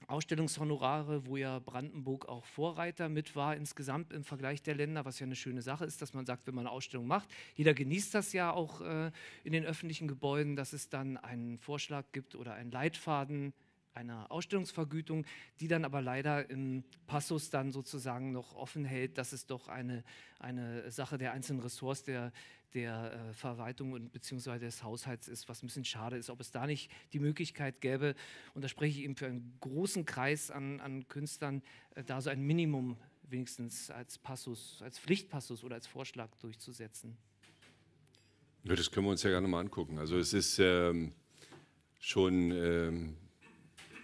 Ausstellungshonorare, wo ja Brandenburg auch Vorreiter mit war insgesamt im Vergleich der Länder, was ja eine schöne Sache ist, dass man sagt, wenn man eine Ausstellung macht, jeder genießt das ja auch äh, in den öffentlichen Gebäuden, dass es dann einen Vorschlag gibt oder einen Leitfaden, einer Ausstellungsvergütung, die dann aber leider im Passus dann sozusagen noch offen hält, dass es doch eine, eine Sache der einzelnen Ressorts der, der äh, Verwaltung und beziehungsweise des Haushalts ist, was ein bisschen schade ist, ob es da nicht die Möglichkeit gäbe, und da spreche ich eben für einen großen Kreis an, an Künstlern, äh, da so ein Minimum wenigstens als Passus, als Pflichtpassus oder als Vorschlag durchzusetzen. das können wir uns ja gerne mal angucken. Also es ist ähm, schon... Ähm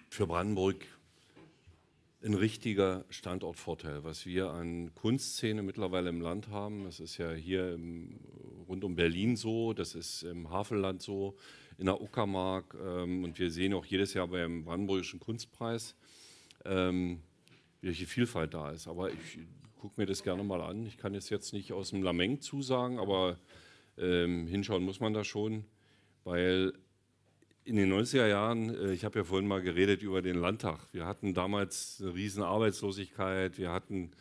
für Brandenburg ein richtiger Standortvorteil, was wir an Kunstszene mittlerweile im Land haben. Das ist ja hier im, rund um Berlin so, das ist im Havelland so, in der Uckermark ähm, und wir sehen auch jedes Jahr beim Brandenburgischen Kunstpreis, ähm, welche Vielfalt da ist. Aber ich gucke mir das gerne mal an. Ich kann es jetzt nicht aus dem Lameng zusagen, aber ähm, hinschauen muss man da schon, weil in den 90er Jahren, äh, ich habe ja vorhin mal geredet über den Landtag. Wir hatten damals eine riesen Arbeitslosigkeit, wir hatten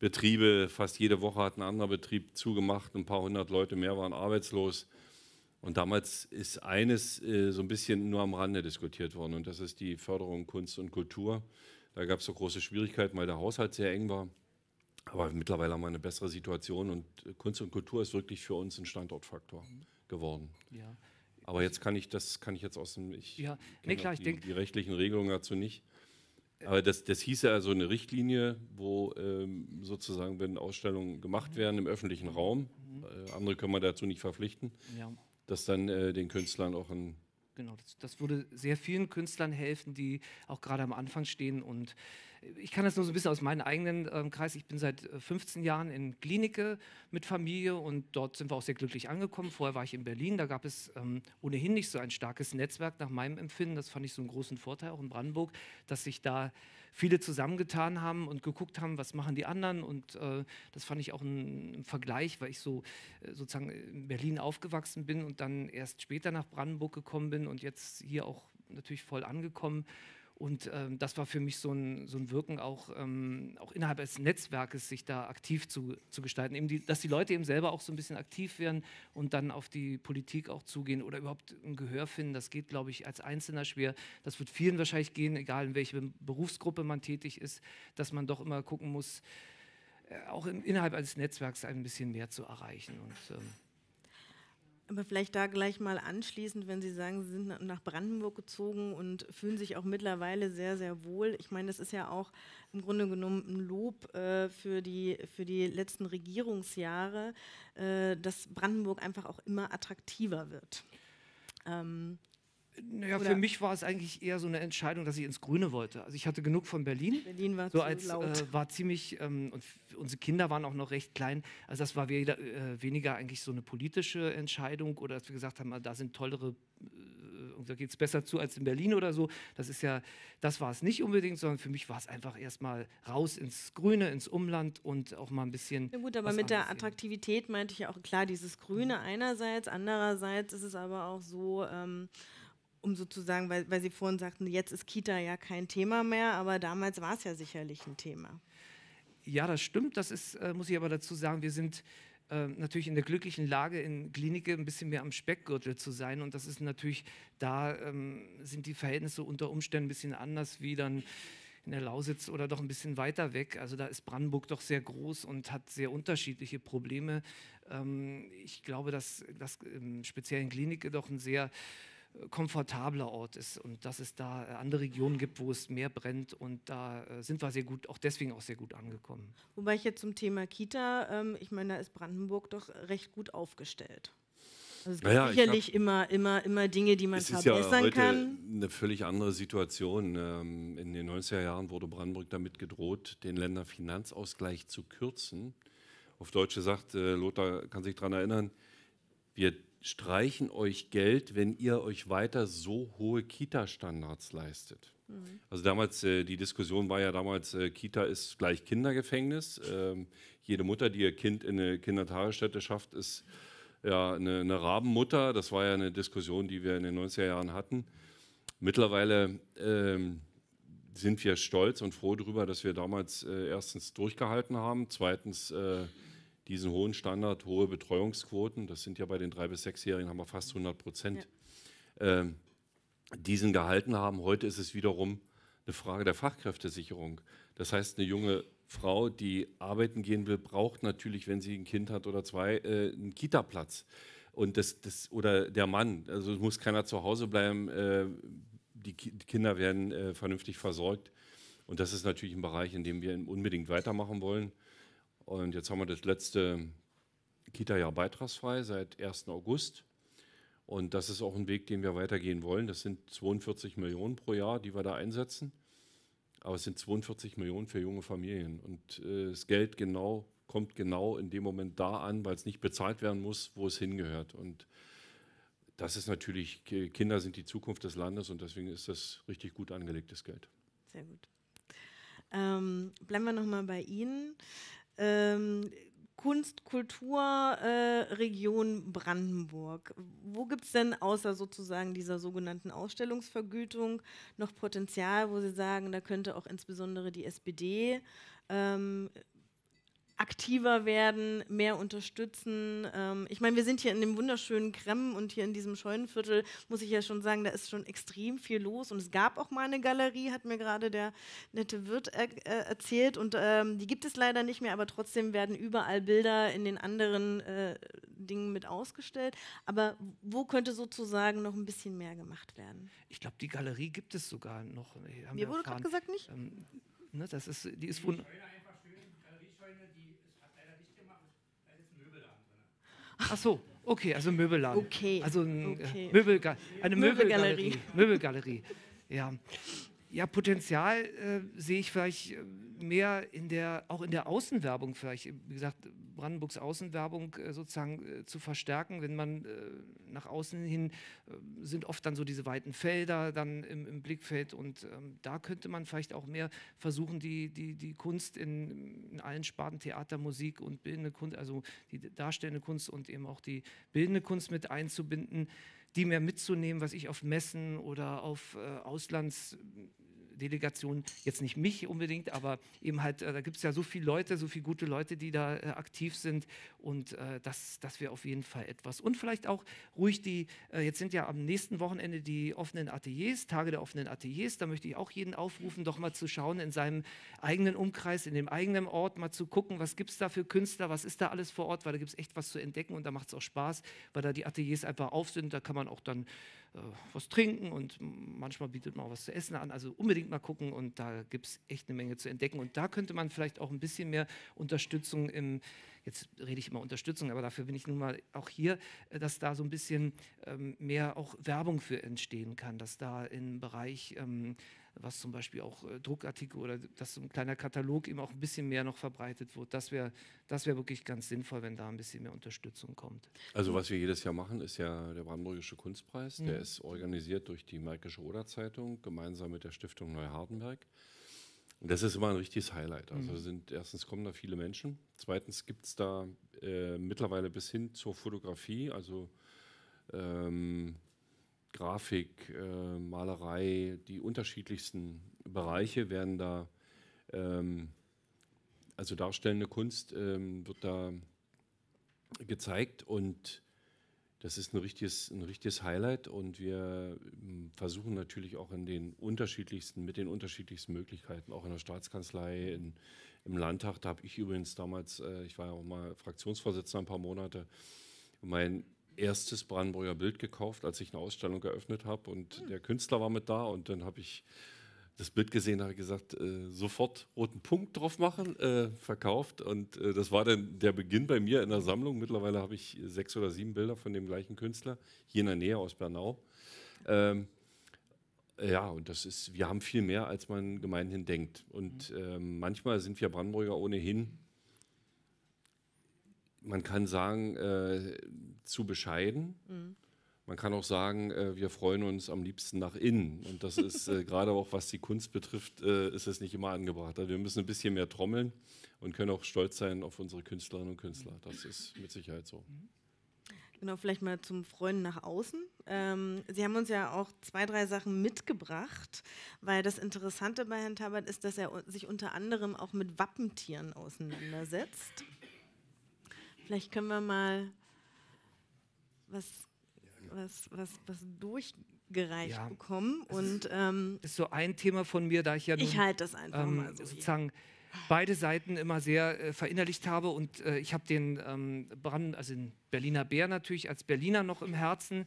Betriebe, fast jede Woche hat ein anderer Betrieb zugemacht, ein paar hundert Leute mehr waren arbeitslos. Und damals ist eines äh, so ein bisschen nur am Rande diskutiert worden und das ist die Förderung Kunst und Kultur. Da gab es so große Schwierigkeiten, weil der Haushalt sehr eng war. Aber mittlerweile haben wir eine bessere Situation und Kunst und Kultur ist wirklich für uns ein Standortfaktor geworden. Ja. Aber jetzt kann ich das kann ich jetzt aus dem ich ja, nee, klar, die, ich denk, die rechtlichen Regelungen dazu nicht. Aber das, das hieße also eine Richtlinie, wo ähm, sozusagen, wenn Ausstellungen gemacht mhm. werden im öffentlichen Raum, mhm. äh, andere können wir dazu nicht verpflichten, ja. dass dann äh, den Künstlern auch ein genau, das, das, würde sehr vielen Künstlern helfen, die auch gerade am Anfang stehen und ich kann das nur so ein bisschen aus meinem eigenen ähm, Kreis. Ich bin seit 15 äh, Jahren in Klinike äh, mit Familie und dort sind wir auch sehr glücklich angekommen. Vorher war ich in Berlin, da gab es ähm, ohnehin nicht so ein starkes Netzwerk nach meinem Empfinden. Das fand ich so einen großen Vorteil auch in Brandenburg, dass sich da viele zusammengetan haben und geguckt haben, was machen die anderen. Und äh, das fand ich auch ein Vergleich, weil ich so äh, sozusagen in Berlin aufgewachsen bin und dann erst später nach Brandenburg gekommen bin und jetzt hier auch natürlich voll angekommen. Und ähm, das war für mich so ein, so ein Wirken, auch, ähm, auch innerhalb des Netzwerkes sich da aktiv zu, zu gestalten. Eben die, dass die Leute eben selber auch so ein bisschen aktiv werden und dann auf die Politik auch zugehen oder überhaupt ein Gehör finden. Das geht, glaube ich, als Einzelner schwer. Das wird vielen wahrscheinlich gehen, egal in welcher Berufsgruppe man tätig ist, dass man doch immer gucken muss, äh, auch im, innerhalb eines Netzwerks ein bisschen mehr zu erreichen. Und, ähm aber vielleicht da gleich mal anschließend, wenn Sie sagen, Sie sind nach Brandenburg gezogen und fühlen sich auch mittlerweile sehr, sehr wohl. Ich meine, das ist ja auch im Grunde genommen ein Lob äh, für, die, für die letzten Regierungsjahre, äh, dass Brandenburg einfach auch immer attraktiver wird. Ähm naja, Oder? für mich war es eigentlich eher so eine Entscheidung, dass ich ins Grüne wollte. Also ich hatte genug von Berlin. Berlin war so als, laut. Äh, war ziemlich ähm, und unsere Kinder waren auch noch recht klein. Also das war weder, äh, weniger eigentlich so eine politische Entscheidung oder dass wir gesagt haben, ah, da sind tollere, äh, da geht es besser zu als in Berlin oder so. Das ist ja, das war es nicht unbedingt, sondern für mich war es einfach erstmal raus ins Grüne, ins Umland und auch mal ein bisschen. Ja gut, aber mit der Attraktivität meinte ich ja auch klar, dieses Grüne mhm. einerseits, andererseits ist es aber auch so. Ähm, um sozusagen, weil, weil Sie vorhin sagten, jetzt ist Kita ja kein Thema mehr, aber damals war es ja sicherlich ein Thema. Ja, das stimmt. Das ist, äh, muss ich aber dazu sagen, wir sind äh, natürlich in der glücklichen Lage, in Klinike ein bisschen mehr am Speckgürtel zu sein. Und das ist natürlich, da ähm, sind die Verhältnisse unter Umständen ein bisschen anders wie dann in der Lausitz oder doch ein bisschen weiter weg. Also da ist Brandenburg doch sehr groß und hat sehr unterschiedliche Probleme. Ähm, ich glaube, dass, das ähm, speziell in Klinik doch ein sehr komfortabler Ort ist und dass es da äh, andere Regionen gibt, wo es mehr brennt. Und da äh, sind wir sehr gut, auch deswegen auch sehr gut angekommen. Wobei ich jetzt zum Thema Kita, ähm, ich meine, da ist Brandenburg doch recht gut aufgestellt. Also es gibt naja, sicherlich glaub, immer, immer, immer Dinge, die man verbessern kann. ja kann. Eine völlig andere Situation. Ähm, in den 90er Jahren wurde Brandenburg damit gedroht, den Länderfinanzausgleich zu kürzen. Auf Deutsch gesagt, äh, Lothar kann sich daran erinnern, wir streichen euch Geld, wenn ihr euch weiter so hohe Kita-Standards leistet. Mhm. Also damals, äh, die Diskussion war ja damals, äh, Kita ist gleich Kindergefängnis. Ähm, jede Mutter, die ihr Kind in eine Kindertagesstätte schafft, ist ja eine, eine, Rabenmutter. Das war ja eine Diskussion, die wir in den 90er Jahren hatten. Mittlerweile ähm, sind wir stolz und froh darüber, dass wir damals äh, erstens durchgehalten haben, zweitens äh, diesen hohen Standard, hohe Betreuungsquoten, das sind ja bei den drei bis sechsjährigen haben wir fast 100 Prozent, ja. ähm, diesen gehalten haben. Heute ist es wiederum eine Frage der Fachkräftesicherung. Das heißt, eine junge Frau, die arbeiten gehen will, braucht natürlich, wenn sie ein Kind hat oder zwei, äh, einen Kita-Platz. Und das, das, oder der Mann, also muss keiner zu Hause bleiben, äh, die, Ki die, Kinder werden äh, vernünftig versorgt. Und das ist natürlich ein Bereich, in dem wir unbedingt weitermachen wollen. Und jetzt haben wir das letzte Kita-Jahr beitragsfrei seit 1. August. Und das ist auch ein Weg, den wir weitergehen wollen. Das sind 42 Millionen pro Jahr, die wir da einsetzen. Aber es sind 42 Millionen für junge Familien. Und äh, das Geld genau kommt genau in dem Moment da an, weil es nicht bezahlt werden muss, wo es hingehört. Und das ist natürlich, Kinder sind die Zukunft des Landes und deswegen ist das richtig gut angelegtes Geld. Sehr gut. Ähm, bleiben wir nochmal bei Ihnen ähm, Kunst, Kultur, äh, Region Brandenburg. Wo gibt es denn außer sozusagen dieser sogenannten Ausstellungsvergütung noch Potenzial, wo Sie sagen, da könnte auch insbesondere die SPD ähm, aktiver werden, mehr unterstützen. Ähm, ich meine, wir sind hier in dem wunderschönen Kremmen und hier in diesem Scheunenviertel, muss ich ja schon sagen, da ist schon extrem viel los. Und es gab auch mal eine Galerie, hat mir gerade der nette Wirt er er äh, erzählt. Und ähm, die gibt es leider nicht mehr, aber trotzdem werden überall Bilder in den anderen äh, Dingen mit ausgestellt. Aber wo könnte sozusagen noch ein bisschen mehr gemacht werden? Ich glaube, die Galerie gibt es sogar noch. Mir wurde gerade gesagt, nicht? Ähm, ne, das ist, die ist wunderbar. Ach so, okay, also Möbelladen. Okay. Also ein, äh, okay. Möbelga eine Möbelgalerie. Möbelgalerie. Möbelgalerie. Ja ja, Potenzial äh, sehe ich vielleicht äh, mehr in der, auch in der Außenwerbung vielleicht, wie gesagt, Brandenburgs Außenwerbung äh, sozusagen äh, zu verstärken, wenn man äh, nach außen hin äh, sind oft dann so diese weiten Felder dann im, im Blickfeld und ähm, da könnte man vielleicht auch mehr versuchen, die, die, die Kunst in, in allen Sparten, Theater, Musik und bildende Kunst, also die darstellende Kunst und eben auch die bildende Kunst mit einzubinden die mehr mitzunehmen, was ich auf Messen oder auf äh, Auslands Delegation, jetzt nicht mich unbedingt, aber eben halt, äh, da gibt es ja so viele Leute, so viele gute Leute, die da äh, aktiv sind und äh, das, das wäre auf jeden Fall etwas. Und vielleicht auch ruhig die, äh, jetzt sind ja am nächsten Wochenende die offenen Ateliers, Tage der offenen Ateliers, da möchte ich auch jeden aufrufen, doch mal zu schauen in seinem eigenen Umkreis, in dem eigenen Ort, mal zu gucken, was gibt es da für Künstler, was ist da alles vor Ort, weil da gibt es echt was zu entdecken und da macht es auch Spaß, weil da die Ateliers einfach auf sind, da kann man auch dann äh, was trinken und manchmal bietet man auch was zu essen an. Also unbedingt mal gucken und da gibt es echt eine Menge zu entdecken. Und da könnte man vielleicht auch ein bisschen mehr Unterstützung im, jetzt rede ich immer Unterstützung, aber dafür bin ich nun mal auch hier, äh, dass da so ein bisschen ähm, mehr auch Werbung für entstehen kann, dass da im Bereich ähm, was zum Beispiel auch äh, Druckartikel oder dass so ein kleiner Katalog eben auch ein bisschen mehr noch verbreitet wird. Das wäre das wär wirklich ganz sinnvoll, wenn da ein bisschen mehr Unterstützung kommt. Also was wir jedes Jahr machen, ist ja der Brandenburgische Kunstpreis. Mhm. Der ist organisiert durch die Märkische Oder Zeitung gemeinsam mit der Stiftung Neuhardenberg. Und das ist immer ein richtiges Highlight. Also mhm. sind erstens kommen da viele Menschen, zweitens gibt es da äh, mittlerweile bis hin zur Fotografie, also ähm, Grafik, äh, Malerei, die unterschiedlichsten Bereiche werden da, ähm, also darstellende Kunst ähm, wird da gezeigt und das ist ein richtiges, ein richtiges Highlight und wir ähm, versuchen natürlich auch in den unterschiedlichsten, mit den unterschiedlichsten Möglichkeiten, auch in der Staatskanzlei, in, im Landtag, da habe ich übrigens damals, äh, ich war ja auch mal Fraktionsvorsitzender ein paar Monate, mein erstes Brandenburger Bild gekauft, als ich eine Ausstellung eröffnet habe. Und mhm. der Künstler war mit da und dann habe ich das Bild gesehen, habe gesagt, äh, sofort roten Punkt drauf machen, äh, verkauft. Und äh, das war dann der Beginn bei mir in der Sammlung. Mittlerweile habe ich sechs oder sieben Bilder von dem gleichen Künstler, hier in der Nähe aus Bernau. Ähm, ja, und das ist, wir haben viel mehr, als man gemeinhin denkt. Und mhm. manchmal sind wir Brandenburger ohnehin man kann sagen, äh, zu bescheiden. Mhm. Man kann auch sagen, äh, wir freuen uns am liebsten nach innen. Und das ist äh, [LAUGHS] gerade auch, was die Kunst betrifft, äh, ist es nicht immer angebracht. Also wir müssen ein bisschen mehr trommeln und können auch stolz sein auf unsere Künstlerinnen und Künstler. Mhm. Das ist mit Sicherheit so. Mhm. Genau, vielleicht mal zum Freuen nach außen. Ähm, Sie haben uns ja auch zwei, drei Sachen mitgebracht, weil das Interessante bei Herrn Tabat ist, dass er sich unter anderem auch mit Wappentieren auseinandersetzt. Vielleicht können wir mal was, was, was, was durchgereicht ja, bekommen. Und, ähm, ist so ein Thema von mir, da ich ja nun, ich halte das einfach ähm, mal so sozusagen hier. beide Seiten immer sehr äh, verinnerlicht habe und äh, ich habe den ähm, Brand, also den Berliner Bär natürlich als Berliner noch im Herzen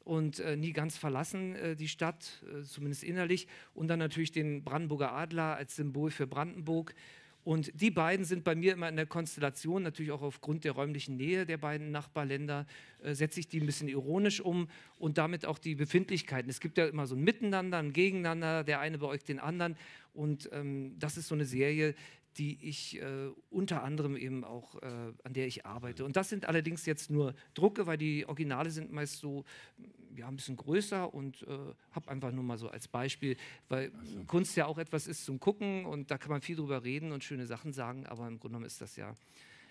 und äh, nie ganz verlassen, äh, die Stadt, äh, zumindest innerlich. Und dann natürlich den Brandenburger Adler als Symbol für Brandenburg und die beiden sind bei mir immer in der Konstellation, natürlich auch aufgrund der räumlichen Nähe der beiden Nachbarländer, äh, setze ich die ein bisschen ironisch um und damit auch die Befindlichkeiten. Es gibt ja immer so ein Miteinander, ein Gegeneinander, der eine beäugt den anderen. Und ähm, das ist so eine Serie, die ich äh, unter anderem eben auch, äh, an der ich arbeite. Und das sind allerdings jetzt nur Drucke, weil die Originale sind meist so mm, ja, ein bisschen größer und äh, habe einfach nur mal so als Beispiel, weil also. Kunst ja auch etwas ist zum Gucken und da kann man viel drüber reden und schöne Sachen sagen, aber im Grunde genommen ist das ja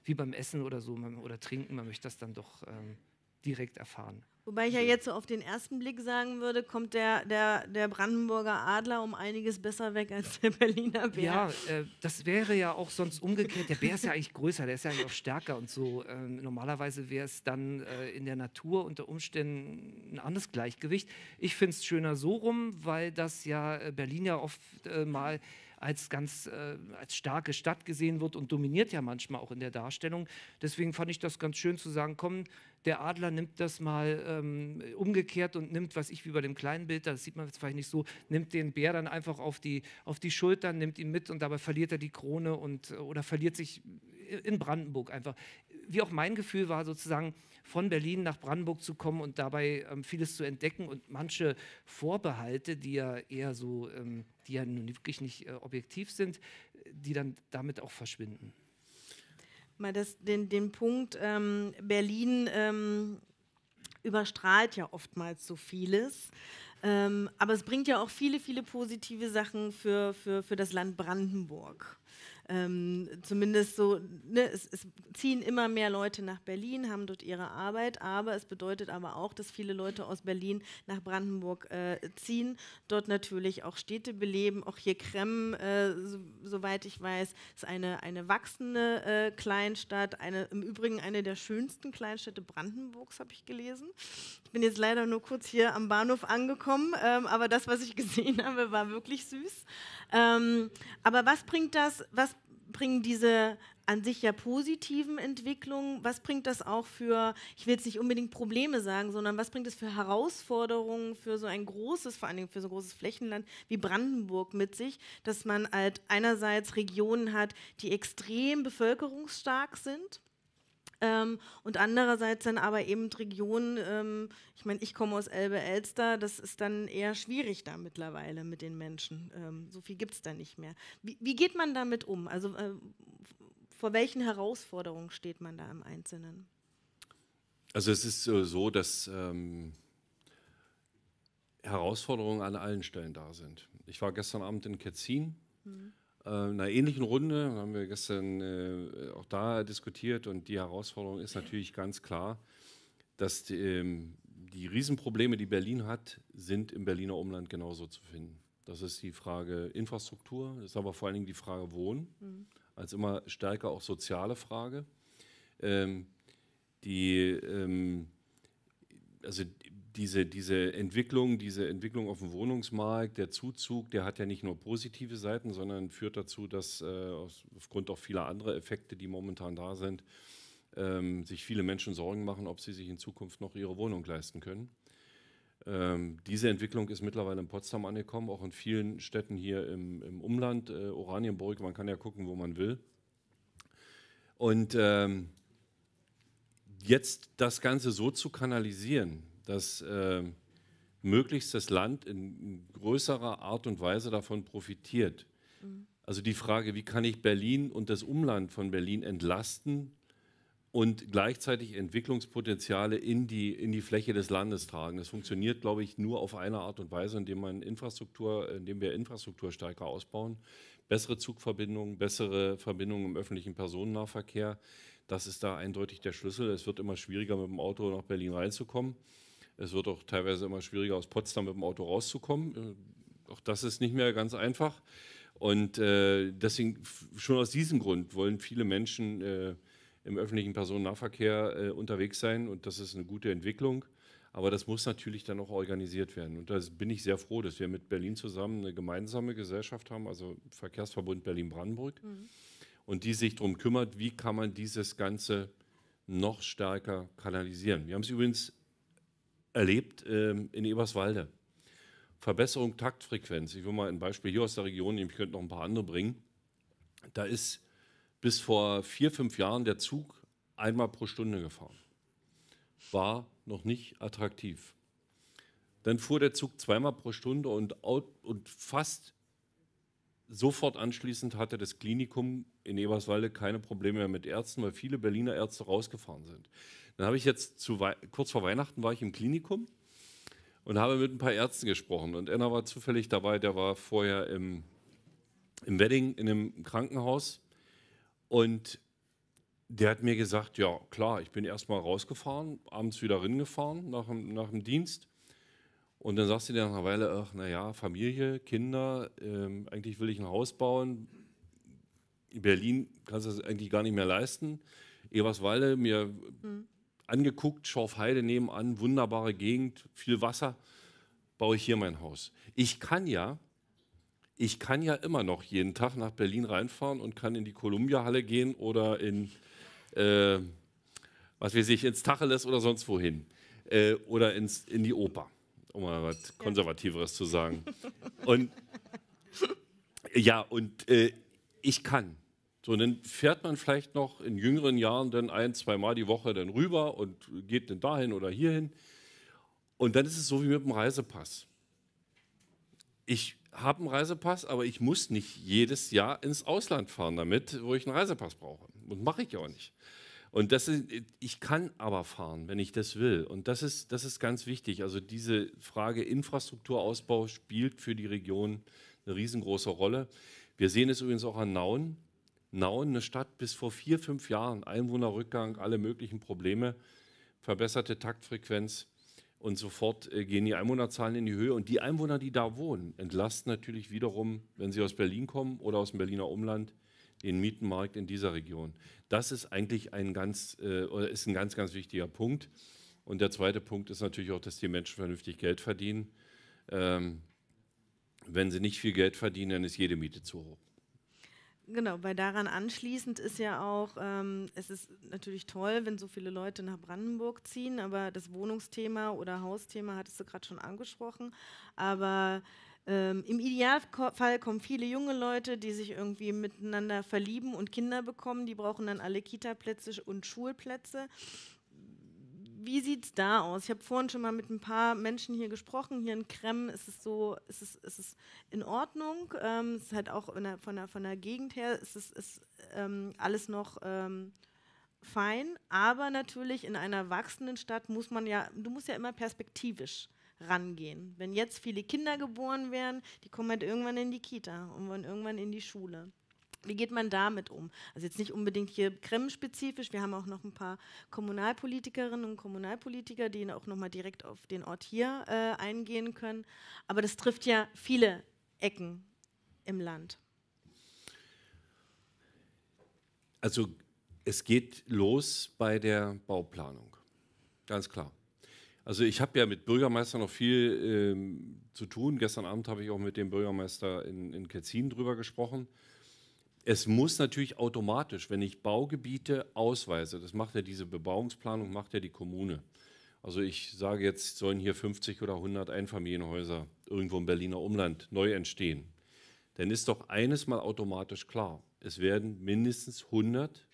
wie beim Essen oder so man, oder Trinken, man möchte das dann doch ähm, direkt erfahren. Wobei ich ja mhm. jetzt so auf den ersten Blick sagen würde, kommt der, der, der Brandenburger Adler um einiges besser weg als der Berliner Bär. Ja, äh, das wäre ja auch sonst umgekehrt. Der Bär ist ja eigentlich größer, der ist ja eigentlich auch stärker und so. Ähm, normalerweise wäre es dann äh, in der Natur unter Umständen ein anderes Gleichgewicht. Ich finde es schöner so rum, weil das ja äh, Berlin ja oft äh, mal als ganz äh, als starke Stadt gesehen wird und dominiert ja manchmal auch in der Darstellung. Deswegen fand ich das ganz schön zu sagen, kommen der Adler nimmt das mal ähm, umgekehrt und nimmt, was ich wie bei dem kleinen Bild, das sieht man jetzt vielleicht nicht so, nimmt den Bär dann einfach auf die, auf die Schultern, nimmt ihn mit und dabei verliert er die Krone und, äh, oder verliert sich in Brandenburg einfach. Wie auch mein Gefühl war, sozusagen von Berlin nach Brandenburg zu kommen und dabei ähm, vieles zu entdecken und manche Vorbehalte, die ja eher so, ähm, die ja nun wirklich nicht äh, objektiv sind, die dann damit auch verschwinden mal das, den, den Punkt, ähm, Berlin ähm, überstrahlt ja oftmals so vieles. Ähm, aber es bringt ja auch viele, viele positive Sachen für, für, für das Land Brandenburg ähm, zumindest so, ne, es, es, ziehen immer mehr Leute nach Berlin, haben dort ihre Arbeit, aber es bedeutet aber auch, dass viele Leute aus Berlin nach Brandenburg äh, ziehen, dort natürlich auch Städte beleben, auch hier Kremmen, äh, so, soweit ich weiß, ist eine, eine wachsende äh, Kleinstadt, eine, im Übrigen eine der schönsten Kleinstädte Brandenburgs, habe ich gelesen. Ich bin jetzt leider nur kurz hier am Bahnhof angekommen, ähm, aber das, was ich [LAUGHS] gesehen habe, war wirklich süß. Ähm, aber was bringt das, was bringen diese an sich ja positiven Entwicklungen, was bringt das auch für, ich will jetzt nicht unbedingt Probleme sagen, sondern was bringt es für Herausforderungen für so ein großes, vor allen Dingen für so ein großes Flächenland wie Brandenburg mit sich, dass man halt einerseits Regionen hat, die extrem bevölkerungsstark sind ähm, und andererseits dann aber eben Regionen, ähm, ich meine, ich komme aus Elbe-Elster, das ist dann eher schwierig da mittlerweile mit den Menschen. Ähm, so viel gibt es da nicht mehr. Wie, wie, geht man damit um? Also äh, vor welchen Herausforderungen steht man da im Einzelnen? Also es ist äh, so, dass ähm, Herausforderungen an allen Stellen da sind. Ich war gestern Abend in Ketzin. Mhm äh, einer ähnlichen Runde, haben wir gestern äh, auch da diskutiert und die Herausforderung ist natürlich ganz klar, dass die, ähm, die Riesenprobleme, die Berlin hat, sind im Berliner Umland genauso zu finden. Das ist die Frage Infrastruktur, das ist aber vor allen Dingen die Frage Wohnen, mhm. als immer stärker auch soziale Frage. Ähm, die, ähm, also diese, diese Entwicklung, diese Entwicklung auf dem Wohnungsmarkt, der Zuzug, der hat ja nicht nur positive Seiten, sondern führt dazu, dass äh, aus, aufgrund auch vieler anderer Effekte, die momentan da sind, ähm, sich viele Menschen Sorgen machen, ob sie sich in Zukunft noch ihre Wohnung leisten können. Ähm, diese Entwicklung ist mittlerweile in Potsdam angekommen, auch in vielen Städten hier im, im Umland, äh, Oranienburg, man kann ja gucken, wo man will. Und ähm, jetzt das Ganze so zu kanalisieren, dass äh, möglichst das Land in größerer Art und Weise davon profitiert. Mhm. Also die Frage, wie kann ich Berlin und das Umland von Berlin entlasten und gleichzeitig Entwicklungspotenziale in die, in die Fläche des Landes tragen. Das funktioniert, glaube ich, nur auf eine Art und Weise, indem, man Infrastruktur, äh, indem wir Infrastruktur stärker ausbauen. Bessere Zugverbindungen, bessere Verbindungen im öffentlichen Personennahverkehr. Das ist da eindeutig der Schlüssel. Es wird immer schwieriger, mit dem Auto nach Berlin reinzukommen. Es wird auch teilweise immer schwieriger, aus Potsdam mit dem Auto rauszukommen. Äh, auch das ist nicht mehr ganz einfach. Und äh, deswegen, schon aus diesem Grund wollen viele Menschen äh, im öffentlichen Personennahverkehr äh, unterwegs sein. Und das ist eine gute Entwicklung. Aber das muss natürlich dann auch organisiert werden. Und da bin ich sehr froh, dass wir mit Berlin zusammen eine gemeinsame Gesellschaft haben, also Verkehrsverbund Berlin-Brandenburg. Mhm. Und die sich darum kümmert, wie kann man dieses Ganze noch stärker kanalisieren. Wir haben es übrigens erlebt ähm, in Eberswalde. Verbesserung Taktfrequenz. Ich will mal ein Beispiel hier aus der Region nehmen, ich könnte noch ein paar andere bringen. Da ist bis vor vier, fünf Jahren der Zug einmal pro Stunde gefahren. War noch nicht attraktiv. Dann fuhr der Zug zweimal pro Stunde und, und fast sofort anschließend hatte das Klinikum in Eberswalde keine Probleme mehr mit Ärzten, weil viele Berliner Ärzte rausgefahren sind. Dann habe ich jetzt zu kurz vor Weihnachten war ich im Klinikum und habe mit ein paar Ärzten gesprochen. Und einer war zufällig dabei, der war vorher im, im Wedding in einem Krankenhaus. Und der hat mir gesagt, ja klar, ich bin erstmal rausgefahren, abends wieder ringefahren nach, nach dem Dienst. Und dann sagst du dir nach einer Weile, ach naja, Familie, Kinder, ähm, eigentlich will ich ein Haus bauen. In Berlin kannst du das eigentlich gar nicht mehr leisten. Eberswalde, mir mhm angeguckt, Schorfheide nebenan, wunderbare Gegend, viel Wasser, baue ich hier mein Haus. Ich kann ja, ich kann ja immer noch jeden Tag nach Berlin reinfahren und kann in die Columbia-Halle gehen oder in, äh, was weiß ich, ins Tacheles oder sonst wohin. Äh, oder ins, in die Oper, um mal was Konservativeres zu sagen. Und ja, und äh, ich kann. So, und dann fährt man vielleicht noch in jüngeren Jahren dann ein, zweimal die Woche dann rüber und geht dann dahin oder hierhin. Und dann ist es so wie mit dem Reisepass. Ich habe einen Reisepass, aber ich muss nicht jedes Jahr ins Ausland fahren damit, wo ich einen Reisepass brauche. Und mache ich ja auch nicht. Und das ist, ich kann aber fahren, wenn ich das will. Und das ist, das ist ganz wichtig. Also diese Frage Infrastrukturausbau spielt für die Region eine riesengroße Rolle. Wir sehen es übrigens auch an Nauen. Nauen, eine Stadt bis vor vier, fünf Jahren, Einwohnerrückgang, alle möglichen Probleme, verbesserte Taktfrequenz und sofort äh, gehen die Einwohnerzahlen in die Höhe. Und die Einwohner, die da wohnen, entlasten natürlich wiederum, wenn sie aus Berlin kommen oder aus dem Berliner Umland, den Mietenmarkt in dieser Region. Das ist eigentlich ein ganz, äh, ist ein ganz, ganz wichtiger Punkt. Und der zweite Punkt ist natürlich auch, dass die Menschen vernünftig Geld verdienen. Ähm, wenn sie nicht viel Geld verdienen, dann ist jede Miete zu hoch. Genau, weil daran anschließend ist ja auch, ähm, es ist natürlich toll, wenn so viele Leute nach Brandenburg ziehen, aber das Wohnungsthema oder Hausthema hattest du gerade schon angesprochen. Aber ähm, im Idealfall kommen viele junge Leute, die sich irgendwie miteinander verlieben und Kinder bekommen. Die brauchen dann alle Kitaplätze und Schulplätze wie sieht es da aus? Ich habe vorhin schon mal mit ein paar Menschen hier gesprochen. Hier in Krem ist es so, ist es, ist es in Ordnung. Ähm, es ist halt auch der, von, der, von der Gegend her ist es ist, ähm, alles noch ähm, fein. Aber natürlich in einer wachsenden Stadt muss man ja, du musst ja immer perspektivisch rangehen. Wenn jetzt viele Kinder geboren werden, die kommen halt irgendwann in die Kita und wollen irgendwann in die Schule. Wie geht man damit um? Also jetzt nicht unbedingt hier Kreml-spezifisch, wir haben auch noch ein paar Kommunalpolitikerinnen und Kommunalpolitiker, die auch nochmal direkt auf den Ort hier äh, eingehen können. Aber das trifft ja viele Ecken im Land. Also es geht los bei der Bauplanung, ganz klar. Also ich habe ja mit Bürgermeistern noch viel ähm, zu tun. Gestern Abend habe ich auch mit dem Bürgermeister in, in Ketzin drüber gesprochen. Es muss natürlich automatisch, wenn ich Baugebiete ausweise, das macht ja diese Bebauungsplanung, macht ja die Kommune. Also ich sage jetzt, sollen hier 50 oder 100 Einfamilienhäuser irgendwo im Berliner Umland neu entstehen. Dann ist doch eines mal automatisch klar, es werden mindestens 100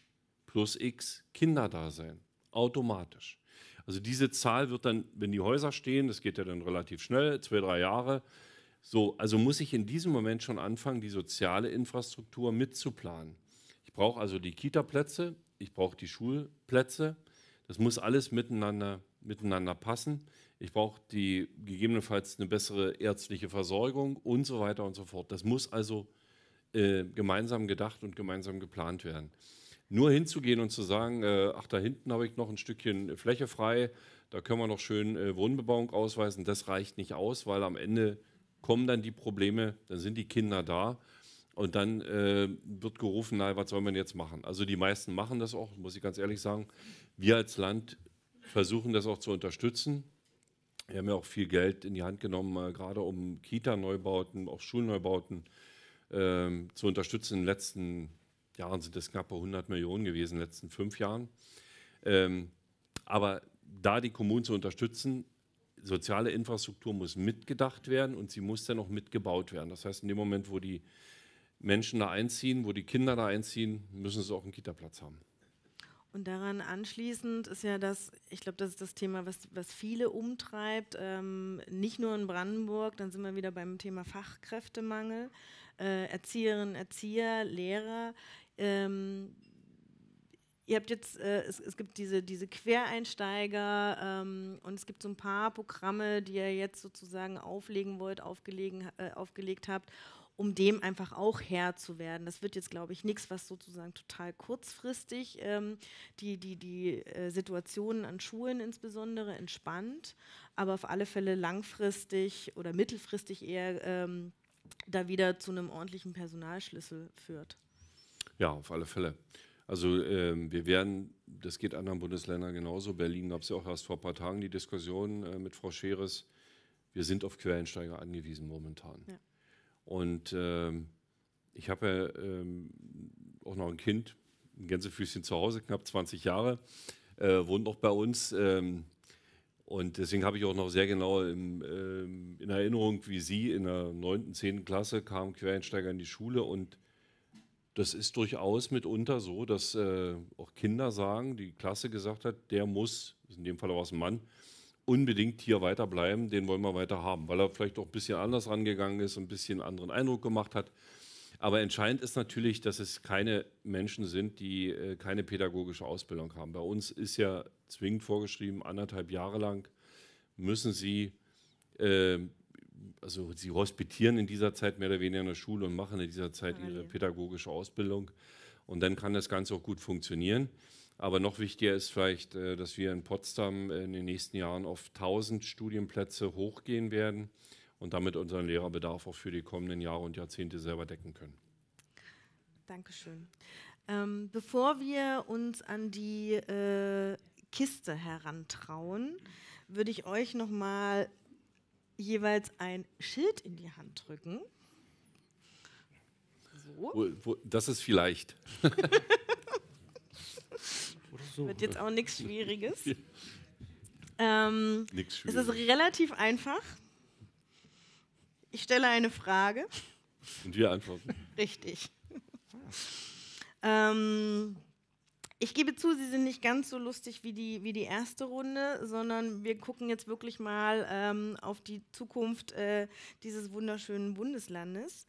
plus x Kinder da sein, automatisch. Also diese Zahl wird dann, wenn die Häuser stehen, das geht ja dann relativ schnell, zwei, drei Jahre, so, also muss ich in diesem Moment schon anfangen, die soziale Infrastruktur mitzuplanen. Ich brauche also die Kita-Plätze, ich brauche die Schulplätze. Das muss alles miteinander, miteinander passen. Ich brauche die gegebenenfalls eine bessere ärztliche Versorgung und so weiter und so fort. Das muss also äh, gemeinsam gedacht und gemeinsam geplant werden. Nur hinzugehen und zu sagen, äh, ach, da hinten habe ich noch ein Stückchen Fläche frei, da können wir noch schön äh, Wohnbebauung ausweisen, das reicht nicht aus, weil am Ende kommen dann die Probleme, dann sind die Kinder da und dann äh, wird gerufen, naja, was soll man jetzt machen? Also die meisten machen das auch, muss ich ganz ehrlich sagen. Wir als Land versuchen das auch zu unterstützen. Wir haben ja auch viel Geld in die Hand genommen, äh, gerade um Kita-Neubauten, auch Schulneubauten äh, zu unterstützen. In den letzten Jahren sind es knappe 100 Millionen gewesen, in den letzten fünf Jahren. Ähm, aber da die Kommunen zu unterstützen, soziale Infrastruktur muss mitgedacht werden und sie muss dann auch mitgebaut werden. Das heißt, in dem Moment, wo die Menschen da einziehen, wo die Kinder da einziehen, müssen sie auch einen Kita-Platz haben. Und daran anschließend ist ja das, ich glaube, das ist das Thema, was, was viele umtreibt, ähm, nicht nur in Brandenburg, dann sind wir wieder beim Thema Fachkräftemangel, äh, Erzieherinnen, Erzieher, Lehrer. Ähm, ihr habt jetzt, äh, es, es, gibt diese, diese Quereinsteiger ähm, und es gibt so ein paar Programme, die ihr jetzt sozusagen auflegen wollt, aufgelegen, äh, aufgelegt habt, um dem einfach auch Herr zu werden. Das wird jetzt, glaube ich, nichts, was sozusagen total kurzfristig ähm, die, die, die äh, Situationen an Schulen insbesondere entspannt, aber auf alle Fälle langfristig oder mittelfristig eher ähm, da wieder zu einem ordentlichen Personalschlüssel führt. Ja, auf alle Fälle. Also ähm, wir werden, das geht anderen Bundesländern genauso. Berlin gab es ja auch erst vor ein paar Tagen die Diskussion äh, mit Frau Scheres. Wir sind auf Quereinsteiger angewiesen momentan. Ja. Und ähm, ich habe ja ähm, auch noch ein Kind, ein Gänsefüßchen zu Hause, knapp 20 Jahre, äh, wohnt noch bei uns. Ähm, und deswegen habe ich auch noch sehr genau im, ähm, in Erinnerung, wie sie in der 9., 10. Klasse kamen Quereinsteiger in die Schule und das ist durchaus mitunter so, dass äh, auch Kinder sagen, die Klasse gesagt hat, der muss, in dem Fall war es ein Mann, unbedingt hier weiterbleiben, den wollen wir weiter haben, weil er vielleicht auch ein bisschen anders rangegangen ist, ein bisschen anderen Eindruck gemacht hat. Aber entscheidend ist natürlich, dass es keine Menschen sind, die äh, keine pädagogische Ausbildung haben. Bei uns ist ja zwingend vorgeschrieben, anderthalb Jahre lang müssen sie äh, also sie hospitieren in dieser Zeit mehr oder weniger in der Schule und machen in dieser Zeit ah, ihre pädagogische Ausbildung. Und dann kann das Ganze auch gut funktionieren. Aber noch wichtiger ist vielleicht, äh, dass wir in Potsdam in den nächsten Jahren auf 1000 Studienplätze hochgehen werden und damit unseren Lehrerbedarf auch für die kommenden Jahre und Jahrzehnte selber decken können. Dankeschön. Ähm, bevor wir uns an die äh, Kiste herantrauen, würde ich euch nochmal jeweils ein Schild in die Hand drücken. So. Wo, wo, das ist vielleicht. [LAUGHS] so. Wird jetzt auch nichts Schwieriges. [LAUGHS] Ähm, nix Schwieriges. Es ist relativ einfach. Ich stelle eine Frage. Und wir antworten. Richtig. [LAUGHS] ähm, ich gebe zu, sie sind nicht ganz so lustig wie die, wie die erste Runde, sondern wir gucken jetzt wirklich mal ähm, auf die Zukunft äh, dieses wunderschönen Bundeslandes.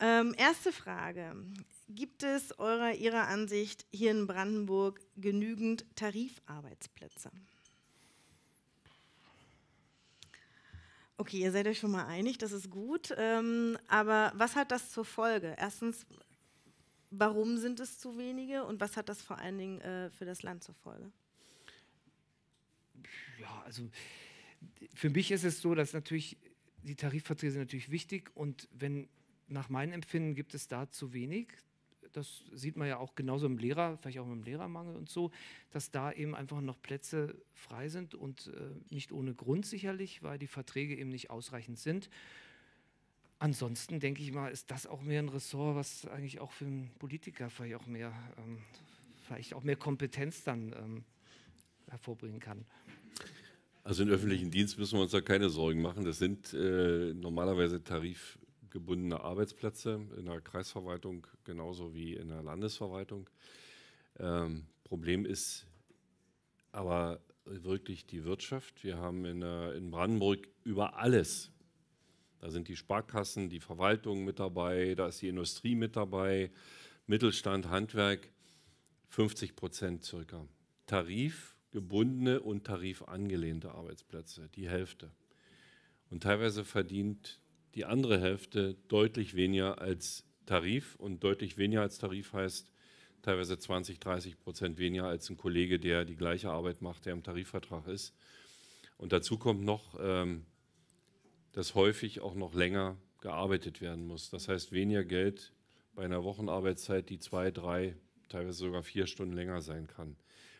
Ähm, erste Frage. Gibt es eurer, Ihrer Ansicht hier in Brandenburg genügend Tarifarbeitsplätze? Okay, ihr seid euch schon mal einig, das ist gut. Ähm, aber was hat das zur Folge? Erstens, Warum sind es zu wenige und was hat das vor allen Dingen äh, für das Land zur Folge? Ja, also für mich ist es so, dass natürlich die Tarifverträge sind natürlich wichtig und wenn nach meinem Empfinden gibt es da zu wenig, das sieht man ja auch genauso im Lehrer, vielleicht auch im Lehrermangel und so, dass da eben einfach noch Plätze frei sind und äh, nicht ohne Grund sicherlich, weil die Verträge eben nicht ausreichend sind. Ansonsten denke ich mal, ist das auch mehr ein Ressort, was eigentlich auch für einen Politiker vielleicht auch mehr, ähm, vielleicht auch mehr Kompetenz dann ähm, hervorbringen kann. Also im öffentlichen Dienst müssen wir uns da keine Sorgen machen. Das sind äh, normalerweise tarifgebundene Arbeitsplätze in der Kreisverwaltung genauso wie in der Landesverwaltung. Ähm, Problem ist aber wirklich die Wirtschaft. Wir haben in, in Brandenburg über alles da sind die Sparkassen, die Verwaltung mit dabei, da ist die Industrie mit dabei, Mittelstand, Handwerk, 50 Prozent circa. Tarifgebundene und tarifangelehnte Arbeitsplätze, die Hälfte. Und teilweise verdient die andere Hälfte deutlich weniger als Tarif und deutlich weniger als Tarif heißt teilweise 20, 30 Prozent weniger als ein Kollege, der die gleiche Arbeit macht, der im Tarifvertrag ist. Und dazu kommt noch, ähm, dass häufig auch noch länger gearbeitet werden muss. Das heißt, weniger Geld bei einer Wochenarbeitszeit, die zwei, drei, teilweise sogar vier Stunden länger sein kann.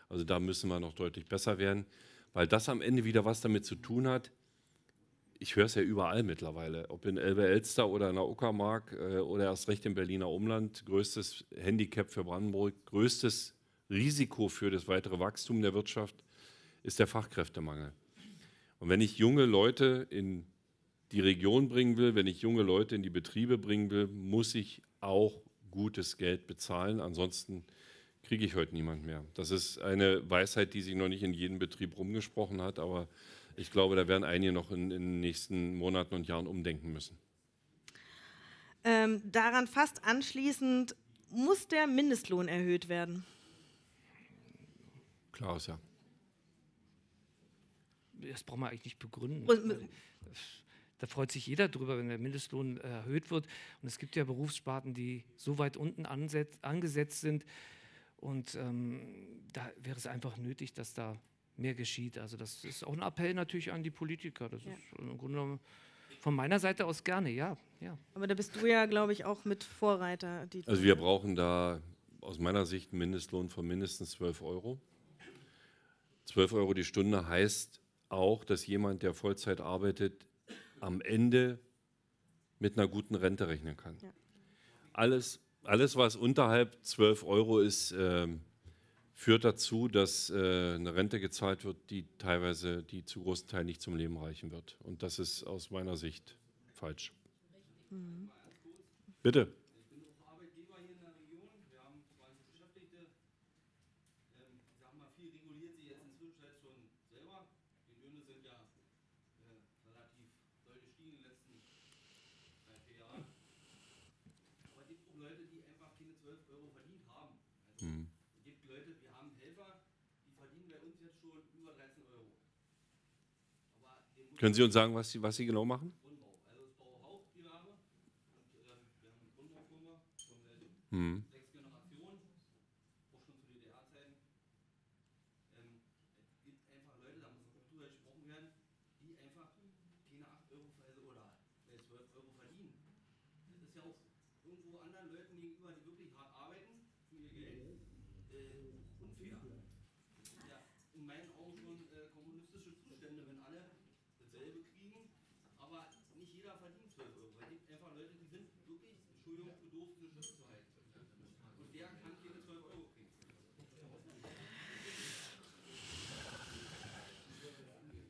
Also da müssen wir noch deutlich besser werden, weil das am Ende wieder was damit zu tun hat. Ich höre es ja überall mittlerweile, ob in Elbe-Elster oder in der Uckermark äh, oder erst recht im Berliner Umland. Größtes Handicap für Brandenburg, größtes Risiko für das weitere Wachstum der Wirtschaft ist der Fachkräftemangel. Und wenn ich junge Leute in die Region bringen will, wenn ich junge Leute in die Betriebe bringen will, muss ich auch gutes Geld bezahlen. Ansonsten kriege ich heute niemand mehr. Das ist eine Weisheit, die sich noch nicht in jedem Betrieb rumgesprochen hat, aber ich glaube, da werden einige noch in, in den nächsten Monaten und Jahren umdenken müssen. Ähm, daran fast anschließend, muss der Mindestlohn erhöht werden? Klar ist ja. Das brauchen wir eigentlich nicht begründen. Und, also, da freut sich jeder drüber, wenn der Mindestlohn äh, erhöht wird. Und es gibt ja Berufssparten, die so weit unten angesetzt sind. Und ähm, da wäre es einfach nötig, dass da mehr geschieht. Also das ist auch ein Appell natürlich an die Politiker. Das ja. ist im Grunde genommen von meiner Seite aus gerne, ja. ja. Aber da bist du ja, glaube ich, auch mit Vorreiter. also wir brauchen da aus meiner Sicht einen Mindestlohn von mindestens 12 Euro. 12 Euro die Stunde heißt auch, dass jemand, der Vollzeit arbeitet, am Ende mit einer guten Rente rechnen kann. Ja. Alles, alles, was unterhalb 12 Euro ist, äh, führt dazu, dass äh, eine Rente gezahlt wird, die teilweise, die zu großen Teil nicht zum Leben reichen wird. Und das ist aus meiner Sicht falsch. Mhm. Bitte. Können Sie uns sagen, was Sie, was Sie genau machen? Also äh, hm.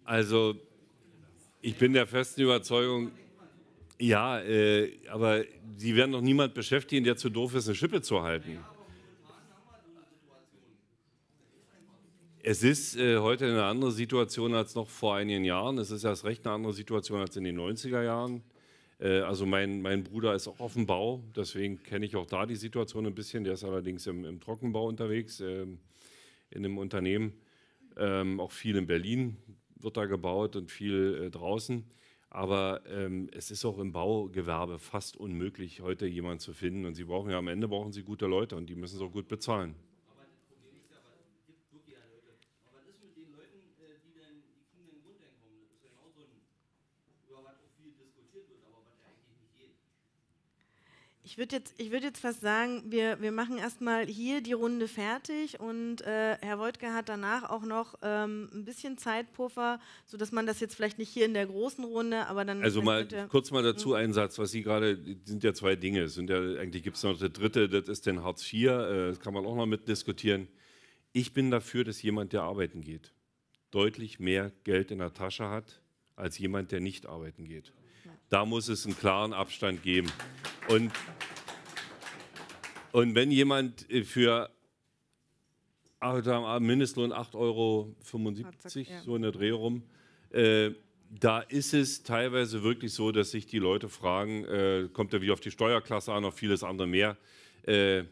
Also ich bin der festen Überzeugung, ja, äh, aber sie werden doch niemand beschäftigen, der zu doof ist, eine Schippe zu halten. Es ist äh, heute eine andere Situation als noch vor einigen Jahren. Es ist erst recht eine andere Situation als in den 90er Jahren. Äh, also mein, mein Bruder ist auch auf dem Bau, deswegen kenne ich auch da die Situation ein bisschen. Der ist allerdings im, im Trockenbau unterwegs, ähm, in einem Unternehmen, ähm, auch viel in Berlin wird da gebaut und viel äh, draußen. Aber ähm, es ist auch im Baugewerbe fast unmöglich, heute jemanden zu finden. Und sie brauchen ja am Ende brauchen sie gute Leute und die müssen auch gut bezahlen. würde jetzt, ich würd jetzt fast sagen, wir, wir machen erstmal hier die Runde fertig und äh, Herr Wojtke hat danach auch noch ähm, ein bisschen Zeitpuffer, sodass man das jetzt vielleicht nicht hier in der großen Runde, aber dann. Also mal kurz mal dazu hm. ein Satz, was Sie gerade, sind ja zwei Dinge. Sind ja, eigentlich gibt es noch eine dritte, das ist den Hartz IV, äh, das kann man auch noch mitdiskutieren. Ich bin dafür, dass jemand, der arbeiten geht, deutlich mehr Geld in der Tasche hat als jemand, der nicht arbeiten geht da muss es einen klaren Abstand geben. Und, und wenn jemand äh, für ah, ah, Mindestlohn 8,75 Euro, so in der Dreh rum, äh, da ist es teilweise wirklich so, dass sich die Leute fragen, äh, kommt er wie auf die Steuerklasse an, auf vieles andere mehr. Äh,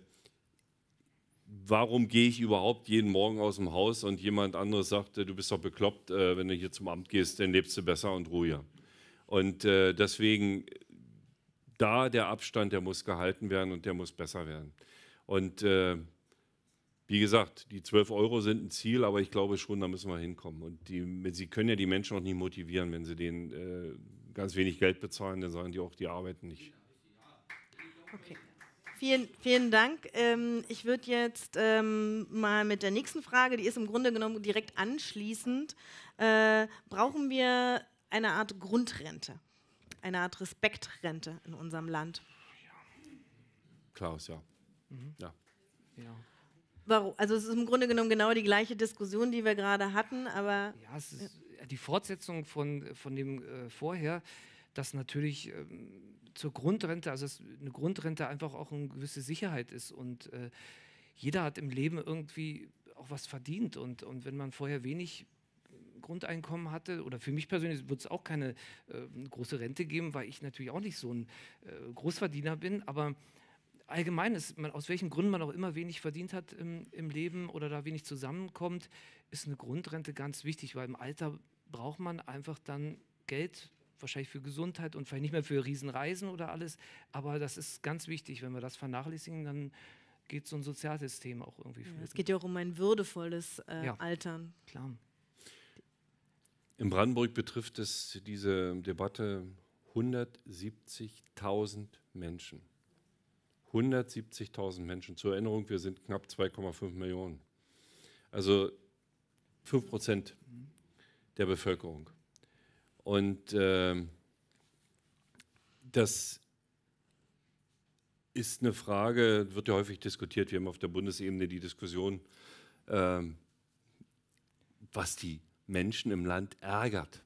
warum gehe ich überhaupt jeden Morgen aus dem Haus und jemand anderes sagt, äh, du bist doch bekloppt, äh, wenn du hier zum Amt gehst, dann lebst du besser und ruhiger. Und äh, deswegen, da der Abstand, der muss gehalten werden und der muss besser werden. Und äh, wie gesagt, die 12 Euro sind ein Ziel, aber ich glaube schon, da müssen wir hinkommen. Und die, sie können ja die Menschen auch nicht motivieren, wenn sie denen äh, ganz wenig Geld bezahlen, dann sagen die auch, die arbeiten nicht. Okay. Vielen, vielen Dank. Ähm, ich würde jetzt ähm, mal mit der nächsten Frage, die ist im Grunde genommen direkt anschließend. Äh, brauchen wir eine Art Grundrente, eine Art Respektrente in unserem Land. Klaus, ja. Mhm. Ja. ja. Warum? Also es ist im Grunde genommen genau die gleiche Diskussion, die wir gerade hatten, aber... Ja, es ist äh, die Fortsetzung von, von dem äh, vorher, dass natürlich ähm, zur Grundrente, also dass eine Grundrente einfach auch eine gewisse Sicherheit ist und äh, jeder hat im Leben irgendwie auch was verdient und, und wenn man vorher wenig Grundeinkommen hatte. Oder für mich persönlich wird es auch keine äh, große Rente geben, weil ich natürlich auch nicht so ein äh, Großverdiener bin. Aber allgemein ist, man, aus welchen Gründen man auch immer wenig verdient hat im, im, Leben oder da wenig zusammenkommt, ist eine Grundrente ganz wichtig, weil im Alter braucht man einfach dann Geld, wahrscheinlich für Gesundheit und vielleicht nicht mehr für Riesenreisen oder alles. Aber das ist ganz wichtig. Wenn wir das vernachlässigen, dann geht so ein Sozialsystem auch irgendwie Ja, es geht ja auch um ein würdevolles äh, ja, Altern. Klar. In Brandenburg betrifft es diese Debatte 170.000 Menschen. 170.000 Menschen. Zur Erinnerung, wir sind knapp 2,5 Millionen. Also 5 Prozent der Bevölkerung. Und äh, das ist eine Frage, wird ja häufig diskutiert. Wir haben auf der Bundesebene die Diskussion, äh, was die Menschen im Land ärgert,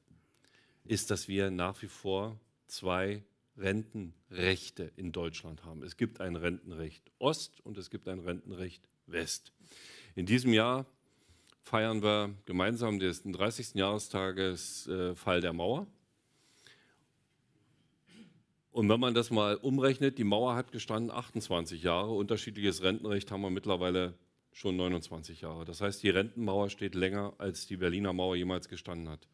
ist, dass wir nach wie vor zwei Rentenrechte in Deutschland haben. Es gibt ein Rentenrecht Ost und es gibt ein Rentenrecht West. In diesem Jahr feiern wir gemeinsam den 30. Jahrestages äh, Fall der Mauer. Und wenn man das mal umrechnet, die Mauer hat gestanden 28 Jahre. Unterschiedliches Rentenrecht haben wir mittlerweile schon 29 Jahre. Das heißt, die Rentenmauer steht länger, als die Berliner Mauer jemals gestanden hat.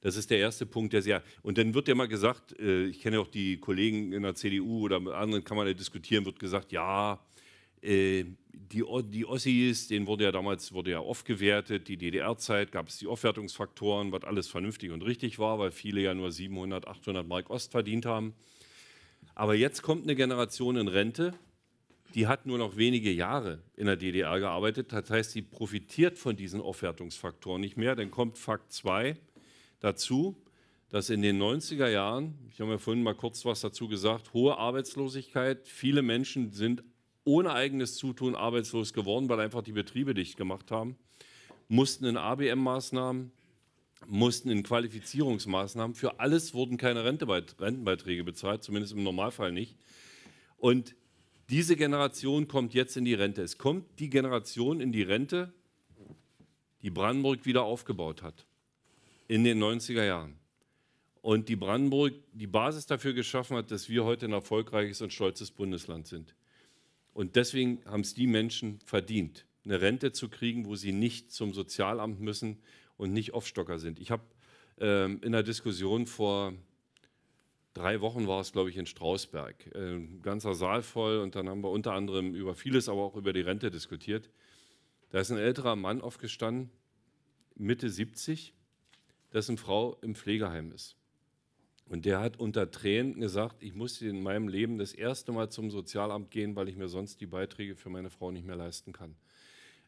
Das ist der erste Punkt, der sehr. Und dann wird ja mal gesagt, äh, ich kenne auch die Kollegen in der CDU oder mit anderen kann man ja diskutieren, wird gesagt, ja, äh, die, die Ossis, denen wurde ja damals wurde ja oft gewertet, die DDR-Zeit gab es die Aufwertungsfaktoren, was alles vernünftig und richtig war, weil viele ja nur 700, 800 Mark Ost verdient haben. Aber jetzt kommt eine Generation in Rente, die hat nur noch wenige Jahre in der DDR gearbeitet. Das heißt, sie profitiert von diesen Aufwertungsfaktoren nicht mehr. Dann kommt Fakt 2 dazu, dass in den 90er Jahren, ich habe ja vorhin mal kurz was dazu gesagt, hohe Arbeitslosigkeit, viele Menschen sind ohne eigenes Zutun arbeitslos geworden, weil einfach die Betriebe dicht gemacht haben, mussten in ABM-Maßnahmen, mussten in Qualifizierungsmaßnahmen, für alles wurden keine Rentenbeiträge bezahlt, zumindest im Normalfall nicht. Und diese Generation kommt jetzt in die Rente. Es kommt die Generation in die Rente, die Brandenburg wieder aufgebaut hat in den 90er Jahren. Und die Brandenburg die Basis dafür geschaffen hat, dass wir heute ein erfolgreiches und stolzes Bundesland sind. Und deswegen haben es die Menschen verdient, eine Rente zu kriegen, wo sie nicht zum Sozialamt müssen und nicht Aufstocker sind. Ich habe ähm, in der Diskussion vor drei Wochen war es, glaube ich, in Strausberg. Ein ähm, ganzer Saal voll und dann haben wir unter anderem über vieles, aber auch über die Rente diskutiert. Da ist ein älterer Mann aufgestanden, Mitte 70, dessen Frau im Pflegeheim ist. Und der hat unter Tränen gesagt, ich musste in meinem Leben das erste Mal zum Sozialamt gehen, weil ich mir sonst die Beiträge für meine Frau nicht mehr leisten kann.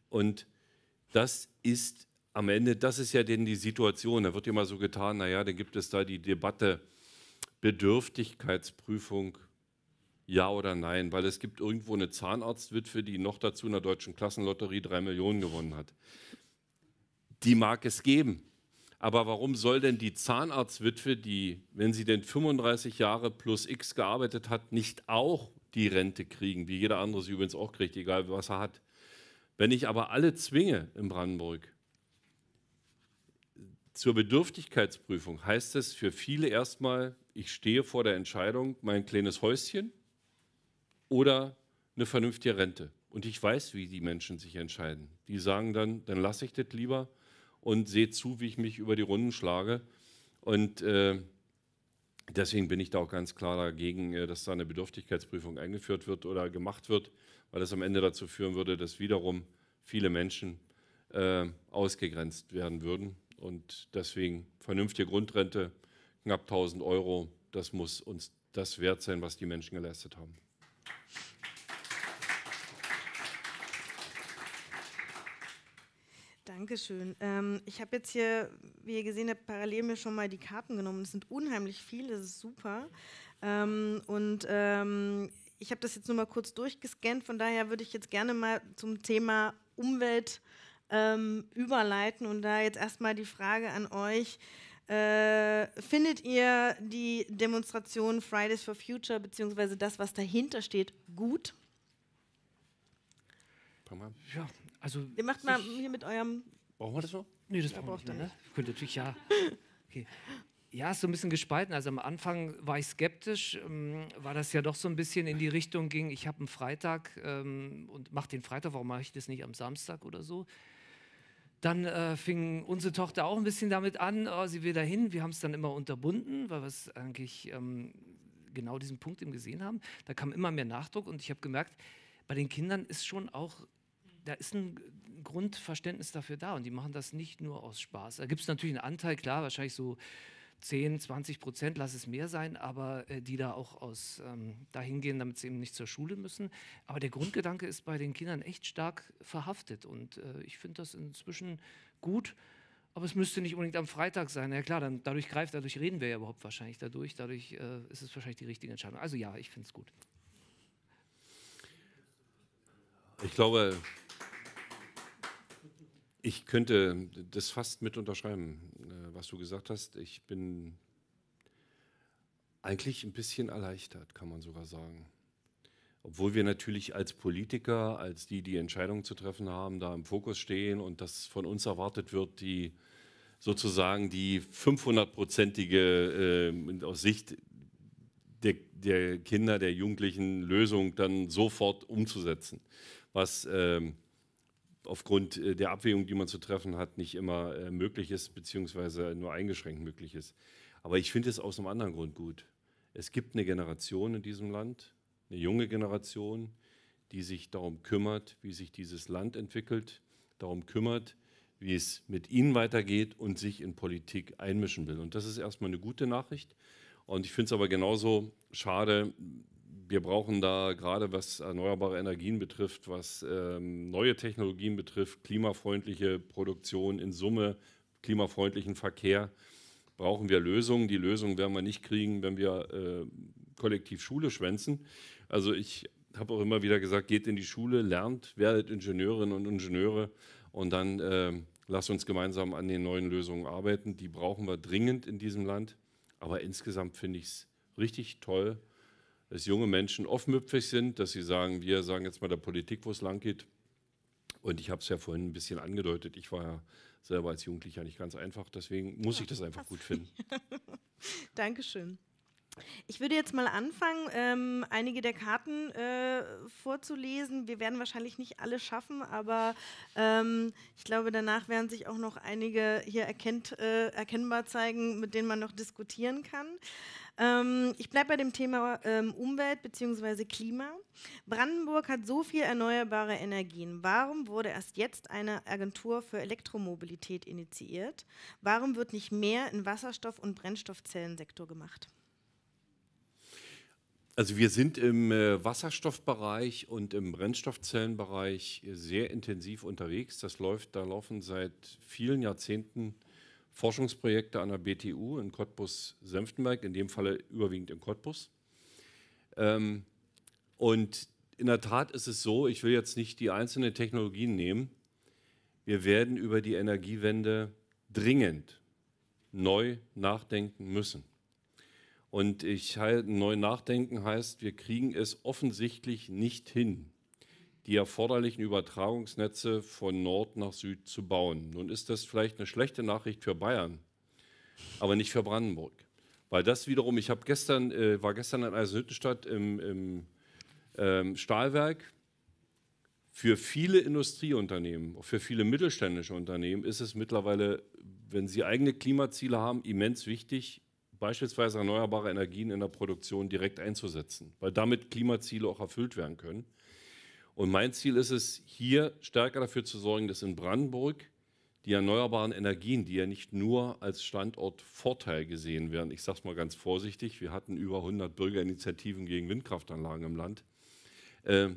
Und das ist am Ende, das ist ja denn die Situation. Da wird immer so getan, naja, dann gibt es da die Debatte, Bedürftigkeitsprüfung ja oder nein, weil es gibt irgendwo eine Zahnarztwitwe, die noch dazu in der deutschen Klassenlotterie drei Millionen gewonnen hat. Die mag es geben. Aber warum soll denn die Zahnarztwitwe, die, wenn sie denn 35 Jahre plus X gearbeitet hat, nicht auch die Rente kriegen, wie jeder andere sie übrigens auch kriegt, egal was er hat? Wenn ich aber alle zwinge in Brandenburg zur Bedürftigkeitsprüfung, heißt es für viele erstmal, ich stehe vor der Entscheidung, mein kleines Häuschen oder eine vernünftige Rente. Und ich weiß, wie die Menschen sich entscheiden. Die sagen dann, dann lasse ich das lieber und sehe zu, wie ich mich über die Runden schlage. Und äh, deswegen bin ich da auch ganz klar dagegen, äh, dass da eine Bedürftigkeitsprüfung eingeführt wird oder gemacht wird, weil das am Ende dazu führen würde, dass wiederum viele Menschen äh, ausgegrenzt werden würden. Und deswegen vernünftige Grundrente, knapp 1000 Euro. Das muss uns das wert sein, was die Menschen geleistet haben. Dankeschön. Ähm, ich habe jetzt hier, wie ihr gesehen habt, parallel mir schon mal die Karten genommen. Es sind unheimlich viele, das ist super. Ähm, und ähm, ich habe das jetzt nur mal kurz durchgescannt. Von daher würde ich jetzt gerne mal zum Thema Umwelt ähm, überleiten und da jetzt erstmal die Frage an euch. Äh, findet ihr die Demonstration Fridays for Future bzw. das, was dahinter steht, gut? Ja, also ihr macht mal hier mit eurem. Brauchen wir das noch? Nee, das ja, braucht man nicht. Ne? Könnt natürlich ja. Okay. Ja, ist so ein bisschen gespalten. Also am Anfang war ich skeptisch, ähm, weil das ja doch so ein bisschen in die Richtung ging, ich habe einen Freitag ähm, und mache den Freitag, warum mache ich das nicht am Samstag oder so? Dann äh, fing unsere Tochter auch ein bisschen damit an, oh, sie will dahin. Wir haben es dann immer unterbunden, weil wir es eigentlich ähm, genau diesen Punkt eben gesehen haben. Da kam immer mehr Nachdruck und ich habe gemerkt, bei den Kindern ist schon auch da ist ein Grundverständnis dafür da und die machen das nicht nur aus Spaß. Da gibt es natürlich einen Anteil, klar, wahrscheinlich so 10, 20 Prozent, lass es mehr sein, aber äh, die da auch aus ähm, dahin gehen, damit sie eben nicht zur Schule müssen. Aber der Grundgedanke ist bei den Kindern echt stark verhaftet und äh, ich finde das inzwischen gut. Aber es müsste nicht unbedingt am Freitag sein. Ja klar, dann, dadurch greift, dadurch reden wir ja überhaupt wahrscheinlich dadurch. Dadurch äh, ist es wahrscheinlich die richtige Entscheidung. Also ja, ich finde es gut. Ich glaube, ich könnte das fast mit unterschreiben. Äh, was du gesagt hast. Ich bin eigentlich ein bisschen erleichtert, kann man sogar sagen. Obwohl wir natürlich als Politiker, als die, die Entscheidungen zu treffen haben, da im Fokus stehen und das von uns erwartet wird, die sozusagen die 500-prozentige äh, aus Sicht der, der, Kinder, der Jugendlichen Lösung dann sofort umzusetzen. Was. Ähm, aufgrund äh, der Abwägung, die man zu treffen hat, nicht immer äh, möglich ist, beziehungsweise nur eingeschränkt möglich ist. Aber ich finde es aus einem anderen Grund gut. Es gibt eine Generation in diesem Land, eine junge Generation, die sich darum kümmert, wie sich dieses Land entwickelt, darum kümmert, wie es mit ihnen weitergeht und sich in Politik einmischen will. Und das ist erstmal eine gute Nachricht. Und ich finde es aber genauso schade, wir brauchen da gerade was erneuerbare Energien betrifft, was ähm, neue Technologien betrifft, klimafreundliche Produktion in Summe, klimafreundlichen Verkehr, brauchen wir Lösungen. Die Lösungen werden wir nicht kriegen, wenn wir äh, kollektiv Schule schwänzen. Also ich habe auch immer wieder gesagt, geht in die Schule, lernt, werdet Ingenieurinnen und Ingenieure und dann äh, lasst uns gemeinsam an den neuen Lösungen arbeiten. Die brauchen wir dringend in diesem Land. Aber insgesamt finde ich es richtig toll, dass junge Menschen offenmüpfig sind, dass sie sagen, wir sagen jetzt mal der Politik, wo es lang geht. Und ich habe es ja vorhin ein bisschen angedeutet, ich war ja selber als Jugendlicher nicht ganz einfach, deswegen muss ich das einfach gut finden. [LAUGHS] Dankeschön. Ich würde jetzt mal anfangen, ähm, einige der Karten äh, vorzulesen. Wir werden wahrscheinlich nicht alle schaffen, aber ähm, ich glaube, danach werden sich auch noch einige hier erkennt, äh, erkennbar zeigen, mit denen man noch diskutieren kann. Ähm, ich bleibe bei dem Thema ähm, Umwelt bzw. Klima. Brandenburg hat so viel erneuerbare Energien. Warum wurde erst jetzt eine Agentur für Elektromobilität initiiert? Warum wird nicht mehr in Wasserstoff- und Brennstoffzellensektor gemacht? Also wir sind im äh, Wasserstoffbereich und im Brennstoffzellenbereich sehr intensiv unterwegs. Das läuft, da laufen seit vielen Jahrzehnten Forschungsprojekte an der BTU in Cottbus-Senftenberg, in dem Falle überwiegend in Cottbus. Ähm, und in der Tat ist es so, ich will jetzt nicht die einzelnen Technologien nehmen, wir werden über die Energiewende dringend neu nachdenken müssen. Und ich halte, neu nachdenken heißt, wir kriegen es offensichtlich nicht hin, die erforderlichen Übertragungsnetze von Nord nach Süd zu bauen. Nun ist das vielleicht eine schlechte Nachricht für Bayern, aber nicht für Brandenburg. Weil das wiederum, ich habe gestern, äh, war gestern in Eisenhüttenstadt im, im ähm, Stahlwerk. Für viele Industrieunternehmen, für viele mittelständische Unternehmen ist es mittlerweile, wenn sie eigene Klimaziele haben, immens wichtig, beispielsweise erneuerbare Energien in der Produktion direkt einzusetzen, weil damit Klimaziele auch erfüllt werden können. Und mein Ziel ist es, hier stärker dafür zu sorgen, dass in Brandenburg die erneuerbaren Energien, die ja nicht nur als Standortvorteil gesehen werden, ich sage es mal ganz vorsichtig, wir hatten über 100 Bürgerinitiativen gegen Windkraftanlagen im Land, äh,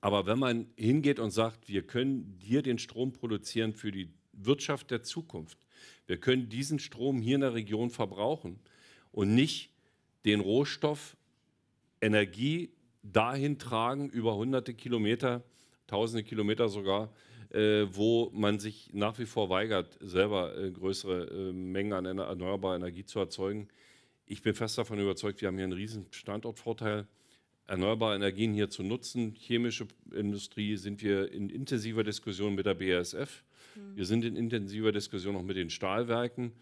aber wenn man hingeht und sagt, wir können hier den Strom produzieren für die Wirtschaft der Zukunft, wir können diesen Strom hier in der Region verbrauchen und nicht den Rohstoff Energie dahin tragen, über hunderte Kilometer, tausende Kilometer sogar, äh, wo man sich nach wie vor weigert, selber äh, größere äh, Mengen an erneuerbarer Energie zu erzeugen. Ich bin fest davon überzeugt, wir haben hier einen riesen Standortvorteil, erneuerbare Energien hier zu nutzen. Chemische Industrie sind wir in intensiver Diskussion mit der BASF. Mhm. Wir sind in intensiver Diskussion auch mit den Stahlwerken.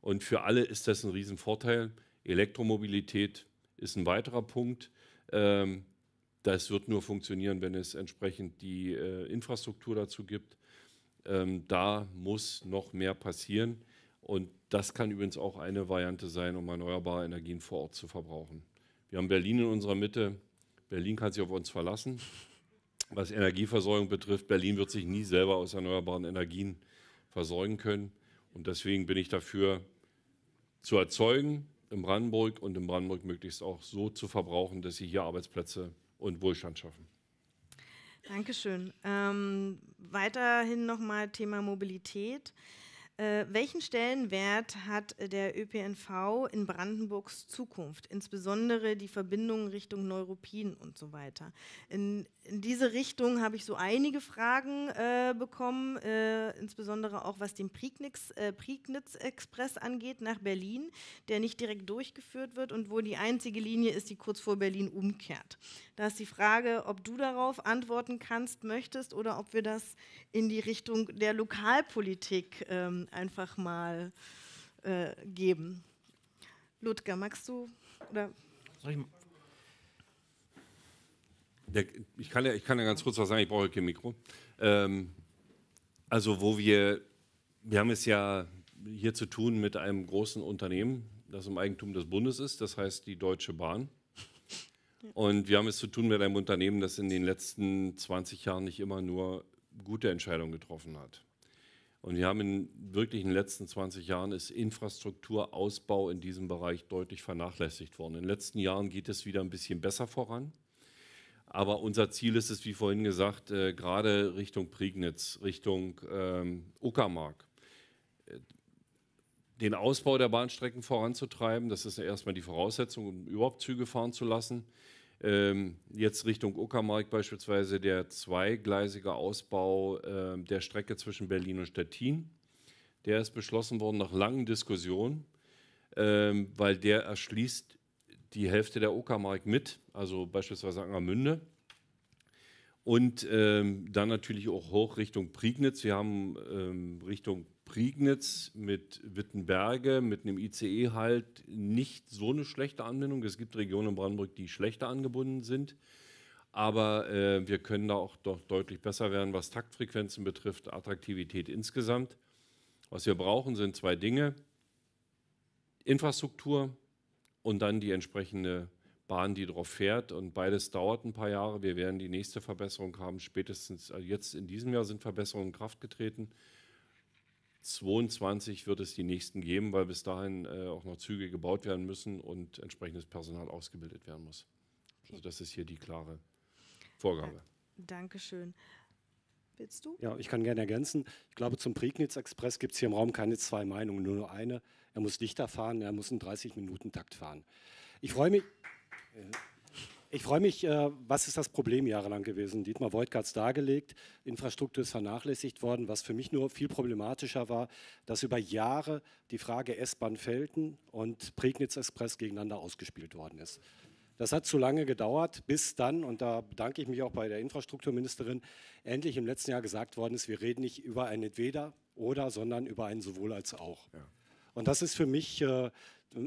Und für alle ist das ein Riesenvorteil. Elektromobilität ist ein weiterer Punkt. Ähm, das wird nur funktionieren, wenn es entsprechend die äh, Infrastruktur dazu gibt. Ähm, da muss noch mehr passieren. Und das kann übrigens auch eine Variante sein, um erneuerbare Energien vor Ort zu verbrauchen. Wir haben Berlin in unserer Mitte. Berlin kann sich auf uns verlassen. Was Energieversorgung betrifft, Berlin wird sich nie selber aus erneuerbaren Energien versorgen können. Und deswegen bin ich dafür, zu erzeugen, in Brandenburg und in Brandenburg möglichst auch so zu verbrauchen, dass sie hier Arbeitsplätze und Wohlstand schaffen. Dankeschön. Ähm, weiterhin nochmal Thema Mobilität. Äh, welchen Stellenwert hat äh, der ÖPNV in Brandenburgs Zukunft, insbesondere die Verbindungen Richtung Neuruppin und so weiter? In, in diese Richtung habe ich so einige Fragen äh, bekommen, äh, insbesondere auch was den Prignitz-Express äh, angeht nach Berlin, der nicht direkt durchgeführt wird und wo die einzige Linie ist, die kurz vor Berlin umkehrt. Da ist die Frage, ob du darauf antworten kannst, möchtest oder ob wir das in die Richtung der Lokalpolitik ähm, einfach mal äh, geben. Ludger, magst du? Oder? Soll ich Der, ich, kann ja, ich kann ja ganz kurz was sagen, ich brauche kein Mikro. Ähm, also wo wir, wir haben es ja hier zu tun mit einem großen Unternehmen, das im Eigentum des Bundes ist, das heißt die Deutsche Bahn. Und wir haben es zu tun mit einem Unternehmen, das in den letzten 20 Jahren nicht immer nur gute Entscheidungen getroffen hat. Und wir haben in wirklich in den letzten 20 Jahren ist Infrastrukturausbau in diesem Bereich deutlich vernachlässigt worden. In den letzten Jahren geht es wieder ein bisschen besser voran. Aber unser Ziel ist es, wie vorhin gesagt, äh, gerade Richtung Prignitz, Richtung ähm, Uckermark, äh, den Ausbau der Bahnstrecken voranzutreiben. Das ist erstmal die Voraussetzung, um überhaupt Züge fahren zu lassen. Ähm, jetzt Richtung Uckermark beispielsweise der zweigleisige Ausbau ähm, der Strecke zwischen Berlin und Stettin. Der ist beschlossen worden nach langen Diskussionen, ähm, weil der erschließt die Hälfte der Uckermark mit, also beispielsweise Angermünde. Und dann natürlich auch hoch Richtung Prignitz. Wir haben Richtung Prignitz mit Wittenberge, mit einem ICE halt nicht so eine schlechte Anbindung. Es gibt Regionen in Brandenburg, die schlechter angebunden sind. Aber äh, wir können da auch doch deutlich besser werden, was Taktfrequenzen betrifft, Attraktivität insgesamt. Was wir brauchen, sind zwei Dinge. Infrastruktur und dann die entsprechende Bahn, die drauf fährt. Und beides dauert ein paar Jahre. Wir werden die nächste Verbesserung haben. Spätestens äh, jetzt in diesem Jahr sind Verbesserungen in Kraft getreten. 22 wird es die nächsten geben, weil bis dahin äh, auch noch Züge gebaut werden müssen und entsprechendes Personal ausgebildet werden muss. Also okay. Also das ist hier die klare Vorgabe. Ja, Dankeschön. Willst du? Ja, ich kann gerne ergänzen. Ich glaube, zum Prignitz-Express gibt es hier im Raum keine zwei Meinungen, nur eine. Er muss dichter fahren, er muss einen 30-Minuten-Takt fahren. Ich freue mich. Äh, [LAUGHS] Ich freue mich, äh, was ist das Problem jahrelang gewesen? Dietmar Voigt hat es dargelegt, Infrastruktur ist vernachlässigt worden, was für mich nur viel problematischer war, dass über Jahre die Frage S-Bahn Felten und Prignitz Express gegeneinander ausgespielt worden ist. Das hat zu lange gedauert, bis dann, und da bedanke ich mich auch bei der Infrastrukturministerin, endlich im letzten Jahr gesagt worden ist, wir reden nicht über ein Entweder oder, sondern über ein sowohl als auch. Ja. Und das ist für mich äh,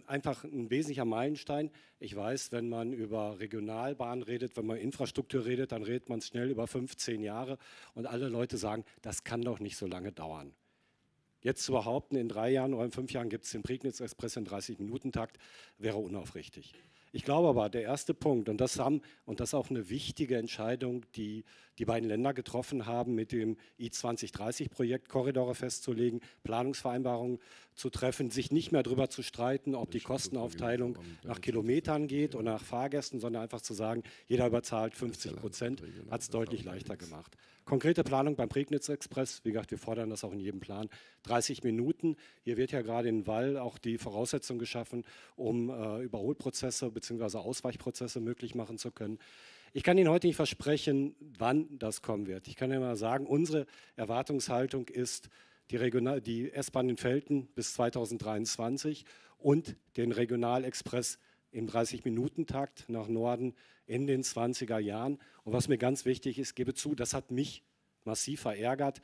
einfach ein wesentlicher Meilenstein. Ich weiß, wenn man über Regionalbahn redet, wenn man Infrastruktur redet, dann redet man schnell über 15 Jahre und alle Leute sagen, das kann doch nicht so lange dauern. Jetzt zu behaupten, in drei Jahren oder in fünf Jahren gibt es den Prignitz-Express in 30-Minuten-Takt, wäre unaufrichtig. Ich glaube aber, der erste Punkt, und das, haben, und das ist auch eine wichtige Entscheidung, die die beiden Länder getroffen haben, mit dem I-2030-Projekt Korridore festzulegen, Planungsvereinbarungen zu treffen, sich nicht mehr darüber zu streiten, ob die Kostenaufteilung nach Kilometern geht oder nach Fahrgästen, sondern einfach zu sagen, jeder überzahlt 50 Prozent, hat es deutlich leichter gemacht. Konkrete Planung beim Prignitz Express, wie gesagt, wir fordern das auch in jedem Plan, 30 Minuten. Hier wird ja gerade in Wall auch die Voraussetzung geschaffen, um äh, Überholprozesse bzw. Ausweichprozesse möglich machen zu können. Ich kann Ihnen heute nicht versprechen, wann das kommen wird. Ich kann Ihnen mal sagen, unsere Erwartungshaltung ist, die, Regional-, die S-Bahn in Felten bis 2023 und den Regionalexpress im 30-Minuten-Takt nach Norden in den 20er Jahren. Und was mir ganz wichtig ist, gebe zu, das hat mich massiv verärgert,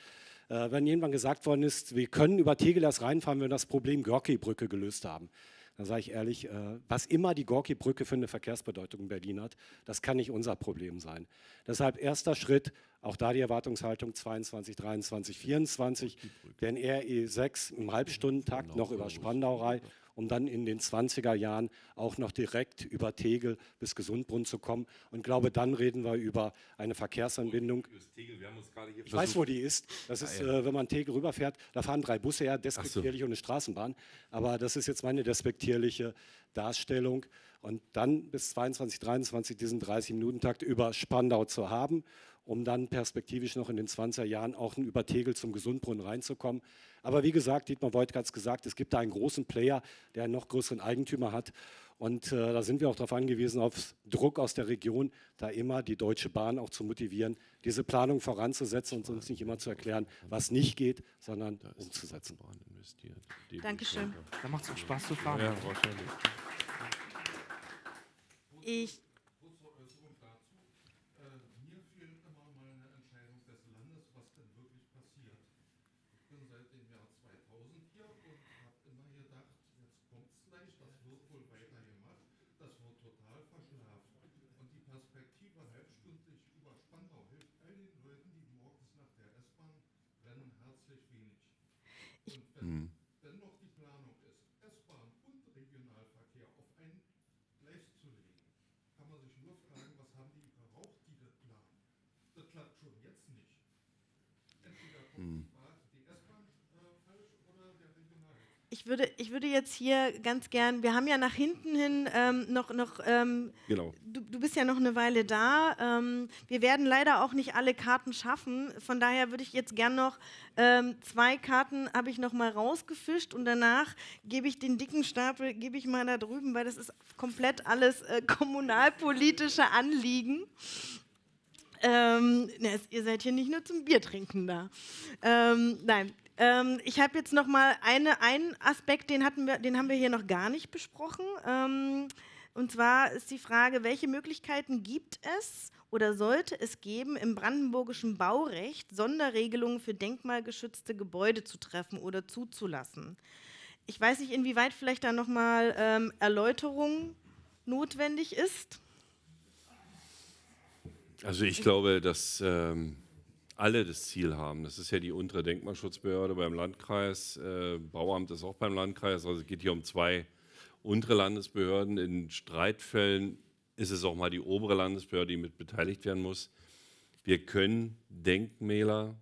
äh, wenn irgendwann gesagt worden ist, wir können über Tegelas reinfahren, wenn wir das Problem Görki-Brücke gelöst haben. Dann sage ich ehrlich, äh, was immer die Gorki-Brücke für eine Verkehrsbedeutung in Berlin hat, das kann nicht unser Problem sein. Deshalb erster Schritt, auch da die Erwartungshaltung 22, 23, 24, denn RE6 im Halbstundentakt genau, noch über Spandau rein um dann in den 20er Jahren auch noch direkt über Tegel bis Gesundbrunn zu kommen. Und glaube, dann reden wir über eine Verkehrsanbindung. ich weiß, wo die ist. Das ah, ist, äh, wenn man Tegel rüberfährt, da fahren drei Busse her, despektierlich so. und eine Straßenbahn. Aber das ist jetzt meine despektierliche Darstellung. Und dann bis 22, 23 diesen 30-Minuten-Takt über Spandau zu haben um dann perspektivisch noch in den 20er Jahren auch über Tegel zum Gesundbrunnen reinzukommen. Aber wie gesagt, Dietmar Voigt hat es gesagt, es gibt da einen großen Player, der einen noch größeren Eigentümer hat. Und äh, da sind wir auch darauf angewiesen, auf Druck aus der Region, da immer die Deutsche Bahn auch zu motivieren, diese Planung voranzusetzen und uns nicht immer zu erklären, was nicht geht, sondern umzusetzen. Dankeschön. Da macht es auch Spaß zu fahren. Ja, wahrscheinlich. Ich Hm. Ich würde, ich würde jetzt hier ganz gern, wir haben ja nach hinten hin ähm, noch, noch ähm, genau. du, du bist ja noch eine Weile da. Ähm, wir werden leider auch nicht alle Karten schaffen. Von daher würde ich jetzt gern noch ähm, zwei Karten habe ich noch mal rausgefischt und danach gebe ich den dicken Stapel, gebe ich mal da drüben, weil das ist komplett alles äh, [LAUGHS] kommunalpolitische Anliegen. Ähm, na, ihr seid hier nicht nur zum Bier trinken da. Ähm, nein, ähm, ich habe jetzt noch mal eine, einen Aspekt, den, hatten wir, den haben wir hier noch gar nicht besprochen. Ähm, und zwar ist die Frage, welche Möglichkeiten gibt es oder sollte es geben, im brandenburgischen Baurecht Sonderregelungen für denkmalgeschützte Gebäude zu treffen oder zuzulassen? Ich weiß nicht, inwieweit vielleicht da noch mal ähm, Erläuterung notwendig ist. Also ich glaube, dass ähm, alle das Ziel haben. Das ist ja die untere Denkmalschutzbehörde beim Landkreis, äh, Bauamt ist auch beim Landkreis. Also es geht hier um zwei untere Landesbehörden. In Streitfällen ist es auch mal die obere Landesbehörde, die mit beteiligt werden muss. Wir können Denkmäler,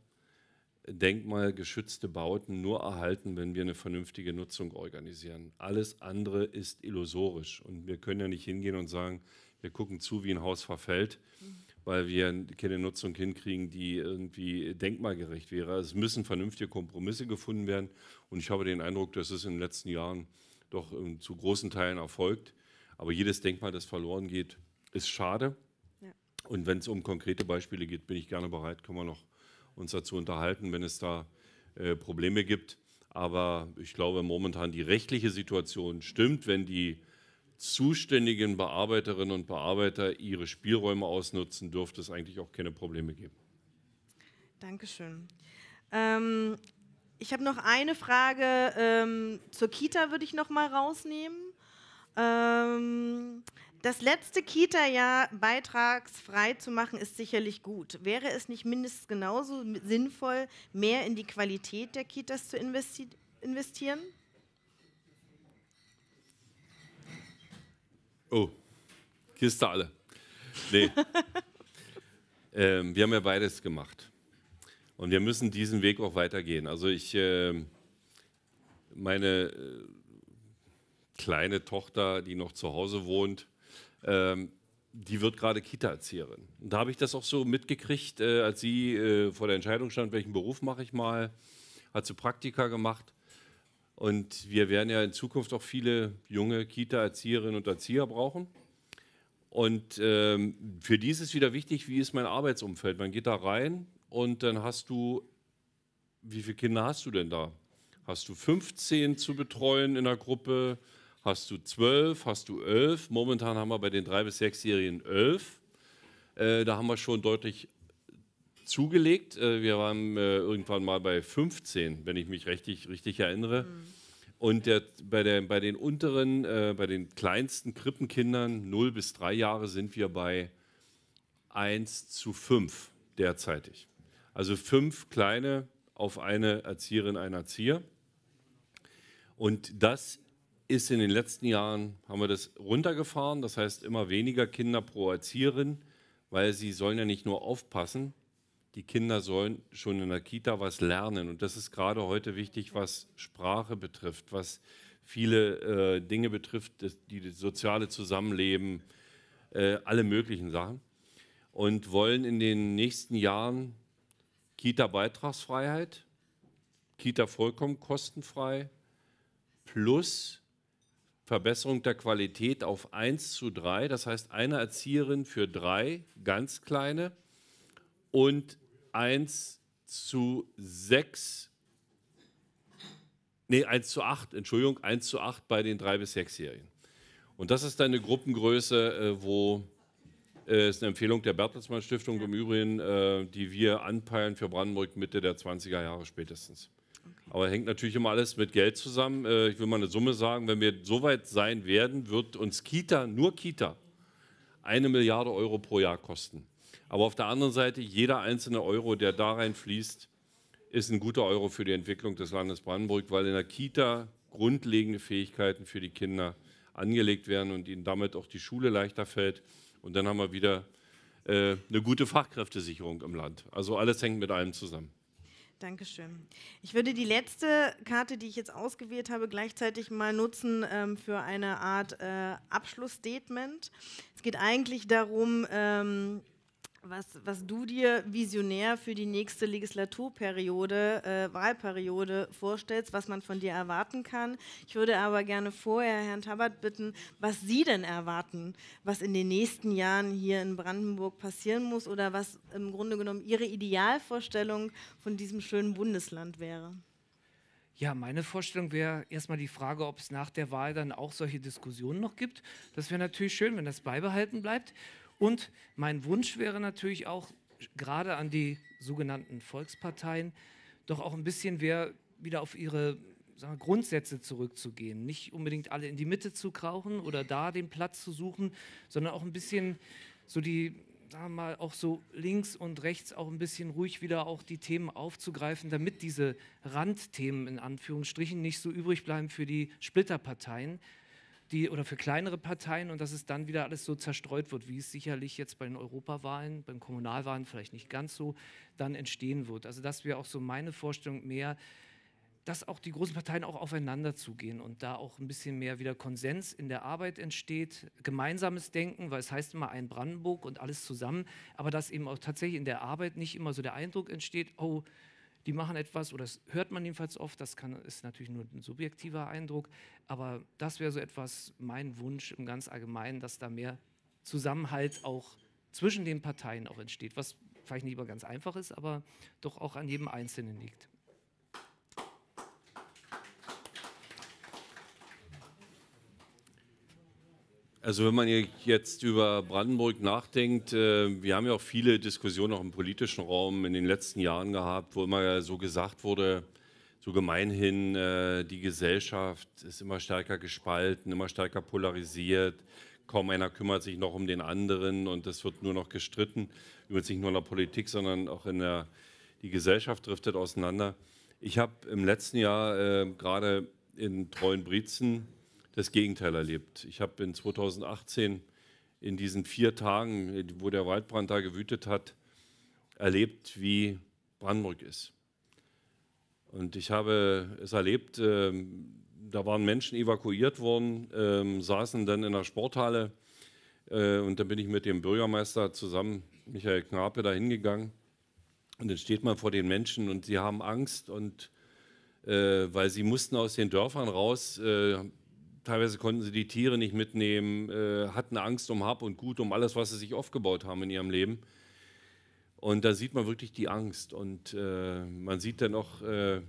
denkmalgeschützte Bauten nur erhalten, wenn wir eine vernünftige Nutzung organisieren. Alles andere ist illusorisch. Und wir können ja nicht hingehen und sagen, wir gucken zu, wie ein Haus verfällt. Mhm weil wir keine Nutzung hinkriegen, die irgendwie denkmalgerecht wäre. Also es müssen vernünftige Kompromisse gefunden werden und ich habe den Eindruck, dass es in den letzten Jahren doch ähm, zu großen Teilen erfolgt. Aber jedes Denkmal, das verloren geht, ist schade. Ja. Und wenn es um konkrete Beispiele geht, bin ich gerne bereit, können wir noch uns dazu unterhalten, wenn es da äh, Probleme gibt. Aber ich glaube momentan, die rechtliche Situation stimmt, wenn die zuständigen Bearbeiterinnen und Bearbeiter ihre Spielräume ausnutzen, dürfte es eigentlich auch keine Probleme geben. Dankeschön. Ähm, ich habe noch eine Frage ähm, zur Kita, würde ich noch mal rausnehmen. Ähm, das letzte Kita-Jahr beitragsfrei zu machen, ist sicherlich gut. Wäre es nicht mindestens genauso sinnvoll, mehr in die Qualität der Kitas zu investi investieren? Oh, Kiste alle. Nee. [LAUGHS] ähm, wir haben ja beides gemacht. Und wir müssen diesen Weg auch weitergehen. Also ich, äh, meine äh, kleine Tochter, die noch zu Hause wohnt, ähm, die wird gerade Kita-Erzieherin. Und da habe ich das auch so mitgekriegt, äh, als sie äh, vor der Entscheidung stand, welchen Beruf mache ich mal, hat sie Praktika gemacht und wir werden ja in Zukunft auch viele junge Kita-Erzieherinnen und Erzieher brauchen. Und ähm, für die ist es wieder wichtig, wie ist mein Arbeitsumfeld? Man geht da rein und dann hast du, wie viele Kinder hast du denn da? Hast du 15 zu betreuen in der Gruppe? Hast du 12? Hast du 11? Momentan haben wir bei den 3- bis 6-Jährigen 11. Äh, da haben wir schon deutlich zugelegt. Äh, wir waren äh, irgendwann mal bei 15, wenn ich mich richtig, richtig erinnere. Mhm. Und der, bei, der, bei, den unteren, äh, bei den kleinsten Krippenkindern, 0 bis 3 Jahre, sind wir bei 1 zu 5 derzeitig. Also fünf kleine auf eine Erzieherin, ein Erzieher. Und das ist in den letzten Jahren, haben wir das runtergefahren. Das heißt, immer weniger Kinder pro Erzieherin, weil sie sollen ja nicht nur aufpassen, die Kinder sollen schon in der Kita was lernen. Und das ist gerade heute wichtig, was Sprache betrifft, was viele äh, Dinge betrifft, die das soziale Zusammenleben, äh, alle möglichen Sachen. Und wollen in den nächsten Jahren Kita-Beitragsfreiheit, Kita vollkommen kostenfrei, plus Verbesserung der Qualität auf 1 zu 3, das heißt eine Erzieherin für drei ganz kleine und 1 zu 6. Nee, 1 zu 8, Entschuldigung, 1 zu 8 bei den 3- bis 6-Jährigen. Und das ist eine Gruppengröße, äh, wo äh, ist eine Empfehlung der Bertelsmann Stiftung im Übrigen, äh, die wir anpeilen für Brandenburg Mitte der 20er Jahre spätestens. Okay. Aber hängt natürlich immer alles mit Geld zusammen. Äh, ich will mal eine Summe sagen, wenn wir so weit sein werden, wird uns Kita, nur Kita, eine Milliarde Euro pro Jahr kosten. Aber auf der anderen Seite, jeder einzelne Euro, der da reinfließt, ist ein guter Euro für die Entwicklung des Landes Brandenburg, weil in der Kita grundlegende Fähigkeiten für die Kinder angelegt werden und ihnen damit auch die Schule leichter fällt. Und dann haben wir wieder äh, eine gute Fachkräftesicherung im Land. Also alles hängt mit allem zusammen. Dankeschön. Ich würde die letzte Karte, die ich jetzt ausgewählt habe, gleichzeitig mal nutzen ähm, für eine Art äh, Abschlussstatement. Es geht eigentlich darum, ähm, was, was du dir visionär für die nächste Legislaturperiode, äh, Wahlperiode vorstellst, was man von dir erwarten kann. Ich würde aber gerne vorher Herrn Tabat bitten, was Sie denn erwarten, was in den nächsten Jahren hier in Brandenburg passieren muss oder was im Grunde genommen Ihre Idealvorstellung von diesem schönen Bundesland wäre. Ja, meine Vorstellung wäre erstmal die Frage, ob es nach der Wahl dann auch solche Diskussionen noch gibt. Das wäre natürlich schön, wenn das beibehalten bleibt. Und mein Wunsch wäre natürlich auch, gerade an die sogenannten Volksparteien, doch auch ein bisschen mehr wieder auf ihre wir, Grundsätze zurückzugehen. Nicht unbedingt alle in die Mitte zu krauchen oder da den Platz zu suchen, sondern auch ein bisschen so die, sagen wir mal, auch so links und rechts auch ein bisschen ruhig wieder auch die Themen aufzugreifen, damit diese Randthemen in Anführungsstrichen nicht so übrig bleiben für die Splitterparteien, die oder für kleinere Parteien und dass es dann wieder alles so zerstreut wird, wie es sicherlich jetzt bei den Europawahlen, beim Kommunalwahlen vielleicht nicht ganz so dann entstehen wird. Also das wäre auch so meine Vorstellung mehr, dass auch die großen Parteien auch aufeinander zugehen und da auch ein bisschen mehr wieder Konsens in der Arbeit entsteht, gemeinsames Denken, weil es heißt immer ein Brandenburg und alles zusammen, aber dass eben auch tatsächlich in der Arbeit nicht immer so der Eindruck entsteht, oh, die machen etwas, oder das hört man jedenfalls oft, das kann, ist natürlich nur ein subjektiver Eindruck, aber das wäre so etwas, mein Wunsch im ganz Allgemeinen, dass da mehr Zusammenhalt auch zwischen den Parteien auch entsteht, was vielleicht nicht immer ganz einfach ist, aber doch auch an jedem Einzelnen liegt. Also wenn man jetzt über Brandenburg nachdenkt, äh, wir haben ja auch viele Diskussionen auch im politischen Raum in den letzten Jahren gehabt, wo immer so gesagt wurde, so gemeinhin, äh, die Gesellschaft ist immer stärker gespalten, immer stärker polarisiert, kaum einer kümmert sich noch um den anderen und es wird nur noch gestritten, übrigens nicht nur in der Politik, sondern auch in der, die Gesellschaft driftet auseinander. Ich habe im letzten Jahr äh, gerade in Treuenbrietzen das Gegenteil erlebt. Ich habe in 2018 in diesen vier Tagen, wo der Waldbrand da gewütet hat, erlebt, wie Brandenburg ist. Und ich habe es erlebt, ähm, da waren Menschen evakuiert worden, ähm, saßen dann in der Sporthalle äh, und dann bin ich mit dem Bürgermeister zusammen, Michael Knape, da hingegangen. Und dann steht man vor den Menschen und sie haben Angst und äh, weil sie mussten aus den Dörfern raus, äh, teilweise konnten sie die Tiere nicht mitnehmen, äh, hatten Angst um Hab und Gut, um alles, was sie sich aufgebaut haben in ihrem Leben. Und da sieht man wirklich die Angst und äh, man sieht dann auch, äh,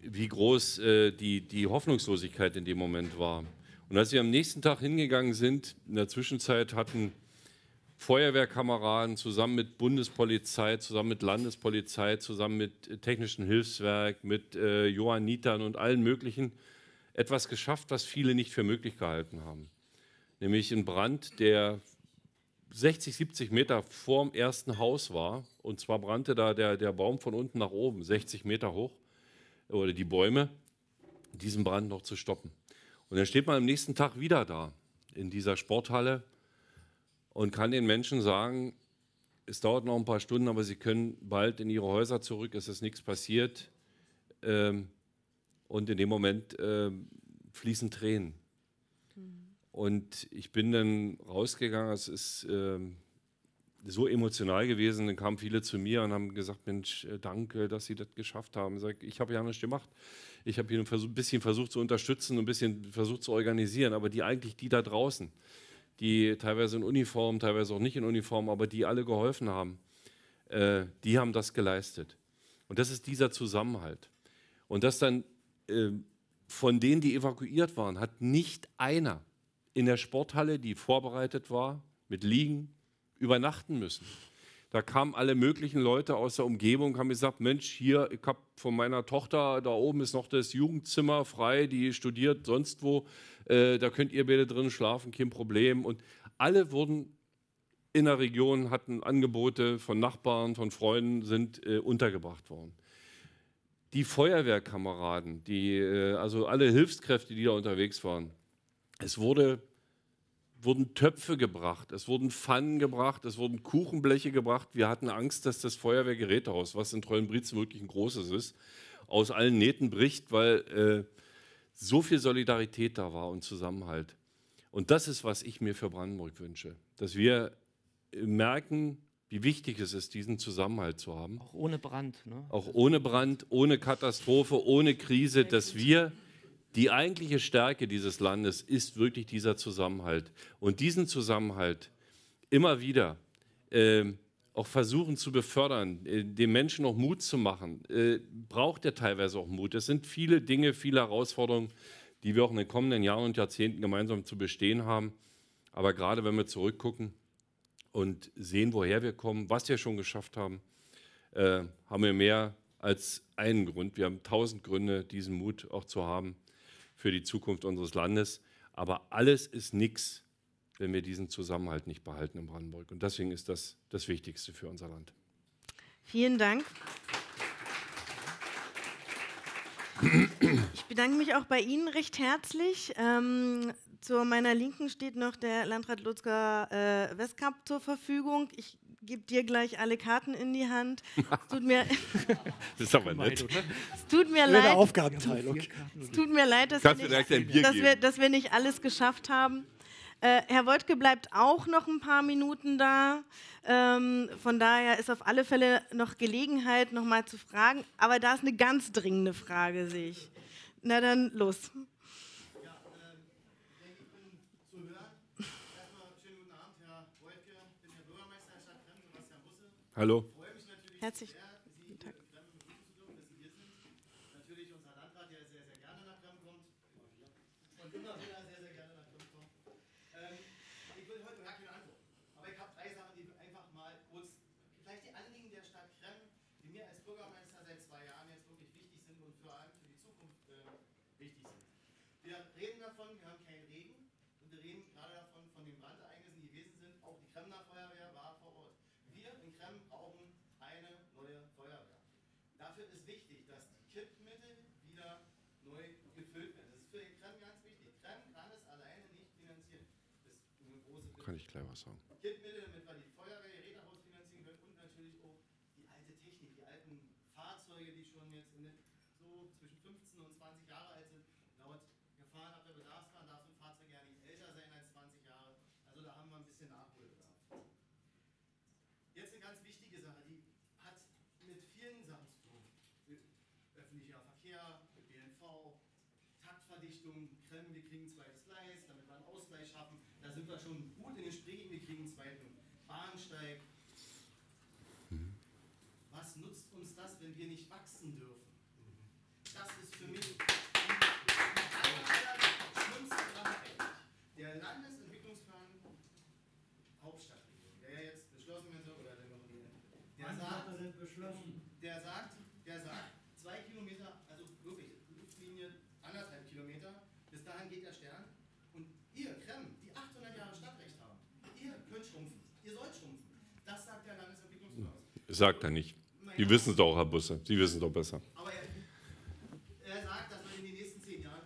wie groß äh, die, die Hoffnungslosigkeit in dem Moment war. Und als sie am nächsten Tag hingegangen sind, in der Zwischenzeit hatten Feuerwehrkameraden zusammen mit Bundespolizei, zusammen mit Landespolizei, zusammen mit äh, Technischen Hilfswerk, mit äh, Johannitern und allen möglichen etwas geschafft, was viele nicht für möglich gehalten haben. Nämlich ein Brand, der 60, 70 Meter vorm ersten Haus war. Und zwar brannte da der, der Baum von unten nach oben, 60 Meter hoch, oder die Bäume, diesen Brand noch zu stoppen. Und dann steht man am nächsten Tag wieder da, in dieser Sporthalle, und kann den Menschen sagen, es dauert noch ein paar Stunden, aber sie können bald in ihre Häuser zurück, es ist nichts passiert. Ähm, und in dem Moment äh, fließen Tränen. Mhm. Und ich bin dann rausgegangen, es ist äh, so emotional gewesen, dann kamen viele zu mir und haben gesagt, Mensch, äh, danke, dass Sie das geschafft haben. Ich, ich habe ja nichts gemacht. Ich habe hier ein bisschen versucht zu unterstützen, ein bisschen versucht zu organisieren, aber die eigentlich, die da draußen, die teilweise in Uniform, teilweise auch nicht in Uniform, aber die alle geholfen haben, äh, die haben das geleistet. Und das ist dieser Zusammenhalt. Und das dann ähm, von denen, die evakuiert waren, hat nicht einer in der Sporthalle, die vorbereitet war, mit Liegen, übernachten müssen. Da kamen alle möglichen Leute aus der Umgebung, haben gesagt, Mensch, hier, ich habe von meiner Tochter, da oben ist noch das Jugendzimmer frei, die studiert sonst wo, äh, da könnt ihr bitte drin schlafen, kein Problem. Und alle wurden in der Region, hatten Angebote von Nachbarn, von Freunden, sind äh, untergebracht worden die Feuerwehrkameraden, die, äh, also alle Hilfskräfte, die da unterwegs waren. Es wurde, wurden Töpfe gebracht, es wurden Pfannen gebracht, es wurden Kuchenbleche gebracht. Wir hatten Angst, dass das Feuerwehrgerätehaus, was in Trollenbritz wirklich ein großes ist, aus allen Nähten bricht, weil äh, so viel Solidarität da war und Zusammenhalt. Und das ist, was ich mir für Brandenburg wünsche, dass wir merken, wie wichtig es ist, diesen Zusammenhalt zu haben. Auch ohne Brand. Ne? Auch ohne Brand, ohne Katastrophe, ohne Krise, dass wir, die eigentliche Stärke dieses Landes ist wirklich dieser Zusammenhalt. Und diesen Zusammenhalt immer wieder äh, auch versuchen zu befördern, äh, den Menschen auch Mut zu machen, äh, braucht er teilweise auch Mut. Es sind viele Dinge, viele Herausforderungen, die wir auch in den kommenden Jahren und Jahrzehnten gemeinsam zu bestehen haben. Aber gerade wenn wir zurückgucken, und sehen, woher wir kommen, was wir schon geschafft haben, äh, haben wir mehr als einen Grund. Wir haben tausend Gründe, diesen Mut auch zu haben für die Zukunft unseres Landes. Aber alles ist nichts, wenn wir diesen Zusammenhalt nicht behalten in Brandenburg. Und deswegen ist das das Wichtigste für unser Land. Vielen Dank. Ich bedanke mich auch bei Ihnen recht herzlich. Ähm, zu meiner Linken steht noch der Landrat Lutzker äh, Westkamp zur Verfügung. Ich gebe dir gleich alle Karten in die Hand. Es tut mir, [LAUGHS] das ist aber nett. es tut mir leid. Aufgabenteilung. Es tut mir leid, dass, wir nicht, dass, wir, dass wir nicht alles geschafft haben. Äh, Herr Wojtke bleibt auch noch ein paar Minuten da. Ähm, von daher ist auf alle Fälle noch Gelegenheit, nochmal zu fragen. Aber da ist eine ganz dringende Frage, sehe ich. Na dann, los. Hallo. Herzlich. kann ich gleich was sagen. Kippmittel, damit wir die Feuerwehr, ihr Räderhaus finanzieren können und natürlich auch die alte Technik, die alten Fahrzeuge, die schon jetzt so zwischen 15 und 20 Jahre alt sind. Laut Gefahrenabwehr Bedarfsplan darf so ein Fahrzeug ja nicht älter sein als 20 Jahre. Also da haben wir ein bisschen Nachholbedarf. Jetzt eine ganz wichtige Sache, die hat mit vielen Sachen zu tun. Öffentlicher Verkehr, BNV, Taktverdichtung, Kremmen, wir kriegen zwei Slice, damit wir einen Ausgleich schaffen. Da sind wir schon ansteigt. Was nutzt uns das, wenn wir nicht wachsen dürfen? Das ist für mich Der Landesentwicklungsplan Hauptstadtregion, der jetzt beschlossen wird, oder der der sagt, der sagt, Sagt er nicht. Die wissen es doch, Herr Busse. Sie wissen es doch besser.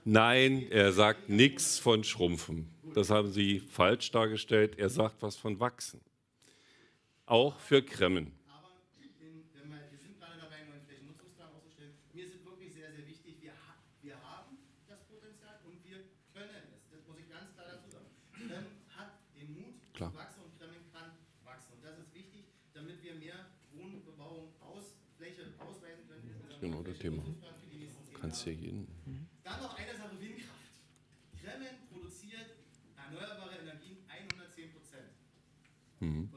Nein, er sagt nichts von Schrumpfen. Das haben Sie falsch dargestellt. Er sagt was von Wachsen. Auch für Kremmen. kannst hier jeden. Mhm. Dann noch eine Sache: Windkraft. Kremmen produziert erneuerbare Energien 110 Prozent. Mhm.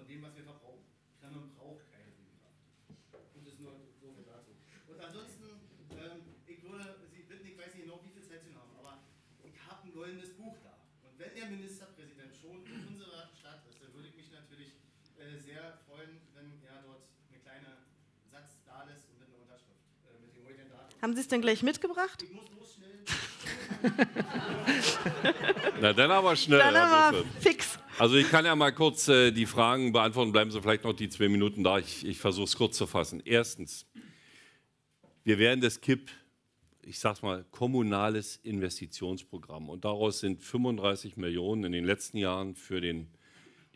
Haben Sie es denn gleich mitgebracht? Ich muss los [LAUGHS] Na, dann aber schnell. Dann aber fix. Also ich kann ja mal kurz äh, die Fragen beantworten. Bleiben Sie vielleicht noch die zwei Minuten da. Ich, ich versuche es kurz zu fassen. Erstens, wir werden das KIP, ich sage mal, kommunales Investitionsprogramm. Und daraus sind 35 Millionen in den letzten Jahren für den,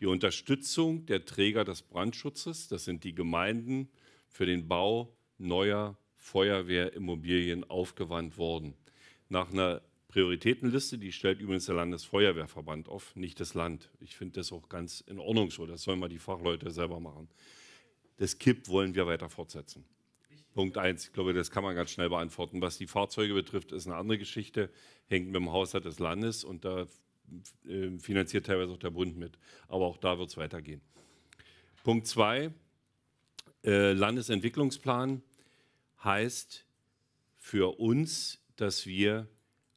die Unterstützung der Träger des Brandschutzes, das sind die Gemeinden, für den Bau neuer Feuerwehrimmobilien aufgewandt worden. Nach einer Prioritätenliste, die stellt übrigens der Landesfeuerwehrverband auf, nicht das Land. Ich finde das auch ganz in Ordnung so, das sollen mal die Fachleute selber machen. Das KIP wollen wir weiter fortsetzen. Punkt eins, ich glaube, das kann man ganz schnell beantworten. Was die Fahrzeuge betrifft, ist eine andere Geschichte, hängt mit dem Haushalt des Landes und da äh, finanziert teilweise auch der Bund mit. Aber auch da wird es weitergehen. Punkt zwei, äh, Landesentwicklungsplan heißt für uns, dass wir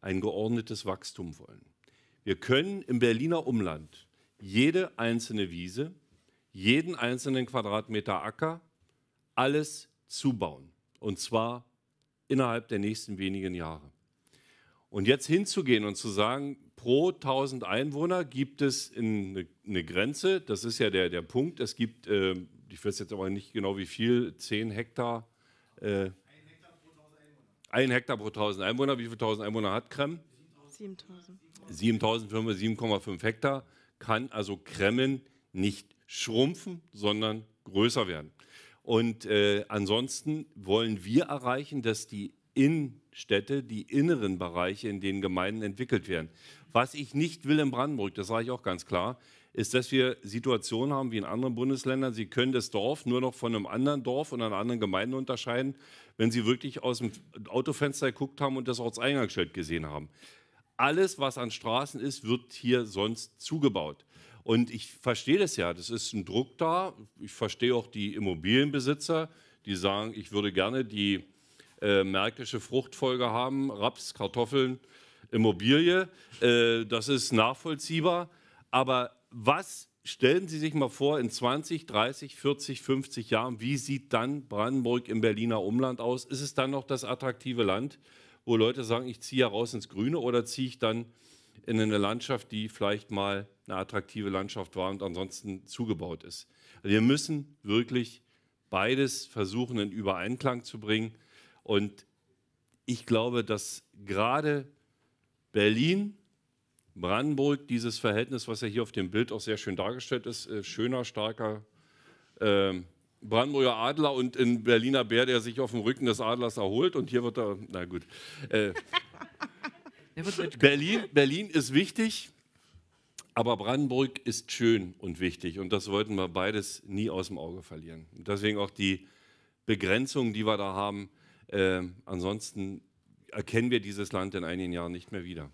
ein geordnetes Wachstum wollen. Wir können im Berliner Umland jede einzelne Wiese, jeden einzelnen Quadratmeter Acker, alles zubauen. Und zwar innerhalb der nächsten wenigen Jahre. Und jetzt hinzugehen und zu sagen, pro 1000 Einwohner gibt es eine, Grenze, das ist ja der, der Punkt, es gibt, äh, ich weiß jetzt aber nicht genau wie viel, 10 Hektar äh, ein Hektar pro 1000 Einwohner. Wie viele 1000 Einwohner hat Kremmen? 7000. 7.500, Hektar kann also Kremmen nicht schrumpfen, sondern größer werden. Und äh, ansonsten wollen wir erreichen, dass die Innenstädte, die inneren Bereiche in den Gemeinden entwickelt werden. Was ich nicht will in Brandenburg, das sage ich auch ganz klar, ist, dass wir Situationen haben wie in anderen Bundesländern. Sie können das Dorf nur noch von einem anderen Dorf und einer anderen Gemeinde unterscheiden, wenn Sie wirklich aus dem Autofenster geguckt haben und das Ortseingangsschild gesehen haben. Alles, was an Straßen ist, wird hier sonst zugebaut. Und ich verstehe das ja, das ist ein Druck da. Ich verstehe auch die Immobilienbesitzer, die sagen, ich würde gerne die äh, märkische Fruchtfolge haben, Raps, Kartoffeln, Immobilie. Äh, das ist nachvollziehbar. Aber was stellen Sie sich mal vor, in 20, 30, 40, 50 Jahren, wie sieht dann Brandenburg im Berliner Umland aus? Ist es dann noch das attraktive Land, wo Leute sagen, ich ziehe ja raus ins Grüne oder ziehe ich dann in eine Landschaft, die vielleicht mal eine attraktive Landschaft war und ansonsten zugebaut ist? wir müssen wirklich beides versuchen, in Übereinklang zu bringen. Und ich glaube, dass gerade Berlin Brandenburg dieses Verhältnis, was ja hier auf dem Bild auch sehr schön dargestellt ist, äh, schöner, starker äh, Brandenburger Adler und ein Berliner Bär, der sich auf dem Rücken des Adlers erholt. Und hier wird er, na gut. Äh, [LAUGHS] Berlin, Berlin ist wichtig, aber Brandenburg ist schön und wichtig. Und das wollten wir beides nie aus dem Auge verlieren. Und deswegen auch die Begrenzungen, die wir da haben. Äh, ansonsten erkennen wir dieses Land in einigen Jahren nicht mehr wieder.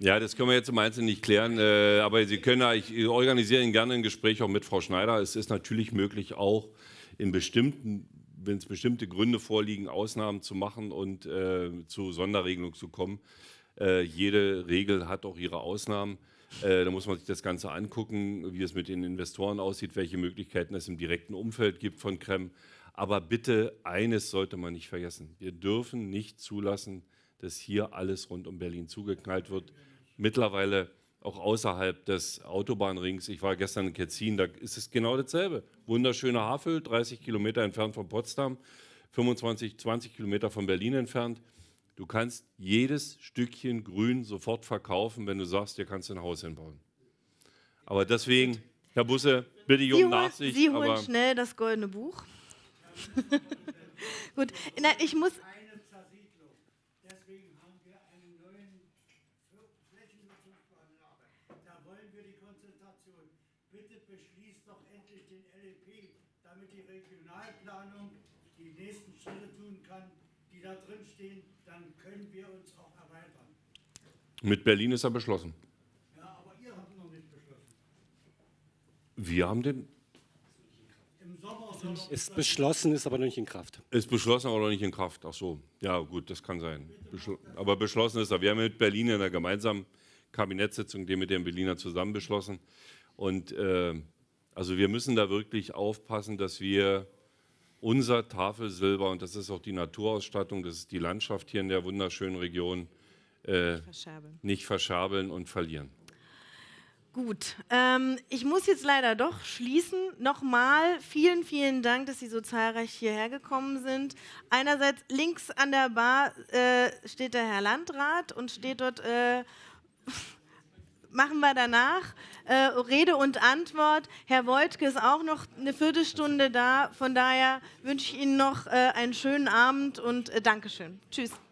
Ja, das können wir jetzt im Einzelnen nicht klären, äh, aber Sie können, ja, ich organisiere Ihnen gerne ein Gespräch auch mit Frau Schneider. Es ist natürlich möglich, auch in bestimmten, wenn es bestimmte Gründe vorliegen, Ausnahmen zu machen und äh, zu Sonderregelungen zu kommen. Äh, jede Regel hat auch ihre Ausnahmen. Äh, da muss man sich das Ganze angucken, wie es mit den Investoren aussieht, welche Möglichkeiten es im direkten Umfeld gibt von Krem. Aber bitte eines sollte man nicht vergessen. Wir dürfen nicht zulassen, dass hier alles rund um Berlin zugeknallt wird. Mittlerweile auch außerhalb des Autobahnrings. Ich war gestern in Ketzin, da ist es genau dasselbe. Wunderschöne Havel, 30 Kilometer entfernt von Potsdam, 25, 20 Kilometer von Berlin entfernt. Du kannst jedes Stückchen Grün sofort verkaufen, wenn du sagst, dir kannst du ein Haus hinbauen. Aber deswegen, Herr Busse, bitte Sie um holen, Nachsicht. Sie holen schnell das goldene Buch. [LAUGHS] Gut, Na, ich muss, da drin stehen, dann können wir uns auch erweitern. Mit Berlin ist er beschlossen. Ja, aber ihr habt noch nicht beschlossen. Wir haben den. Im Sommer ist, beschlossen. ist beschlossen, ist aber noch nicht in Kraft. Ist beschlossen, aber noch nicht in Kraft. Ach so, ja gut, das kann sein. Beschl aber beschlossen ist er. Wir haben mit Berlin in einer gemeinsamen Kabinettssitzung den mit den Berliner zusammen beschlossen. Und äh, also wir müssen da wirklich aufpassen, dass wir unser Tafelsilber, und das ist auch die Naturausstattung, das ist die Landschaft hier in der wunderschönen Region, äh, verschabeln. nicht verscherbeln und verlieren. Gut, ähm, ich muss jetzt leider doch schließen. Nochmal vielen, vielen Dank, dass Sie so zahlreich hierher gekommen sind. Einerseits links an der Bar äh, steht der Herr Landrat und steht dort... Äh, machen wir danach. Äh, Rede und Antwort. Herr Woltke ist auch noch eine Viertelstunde da. Von daher wünsche ich Ihnen noch äh, einen schönen Abend und äh, Dankeschön. Tschüss.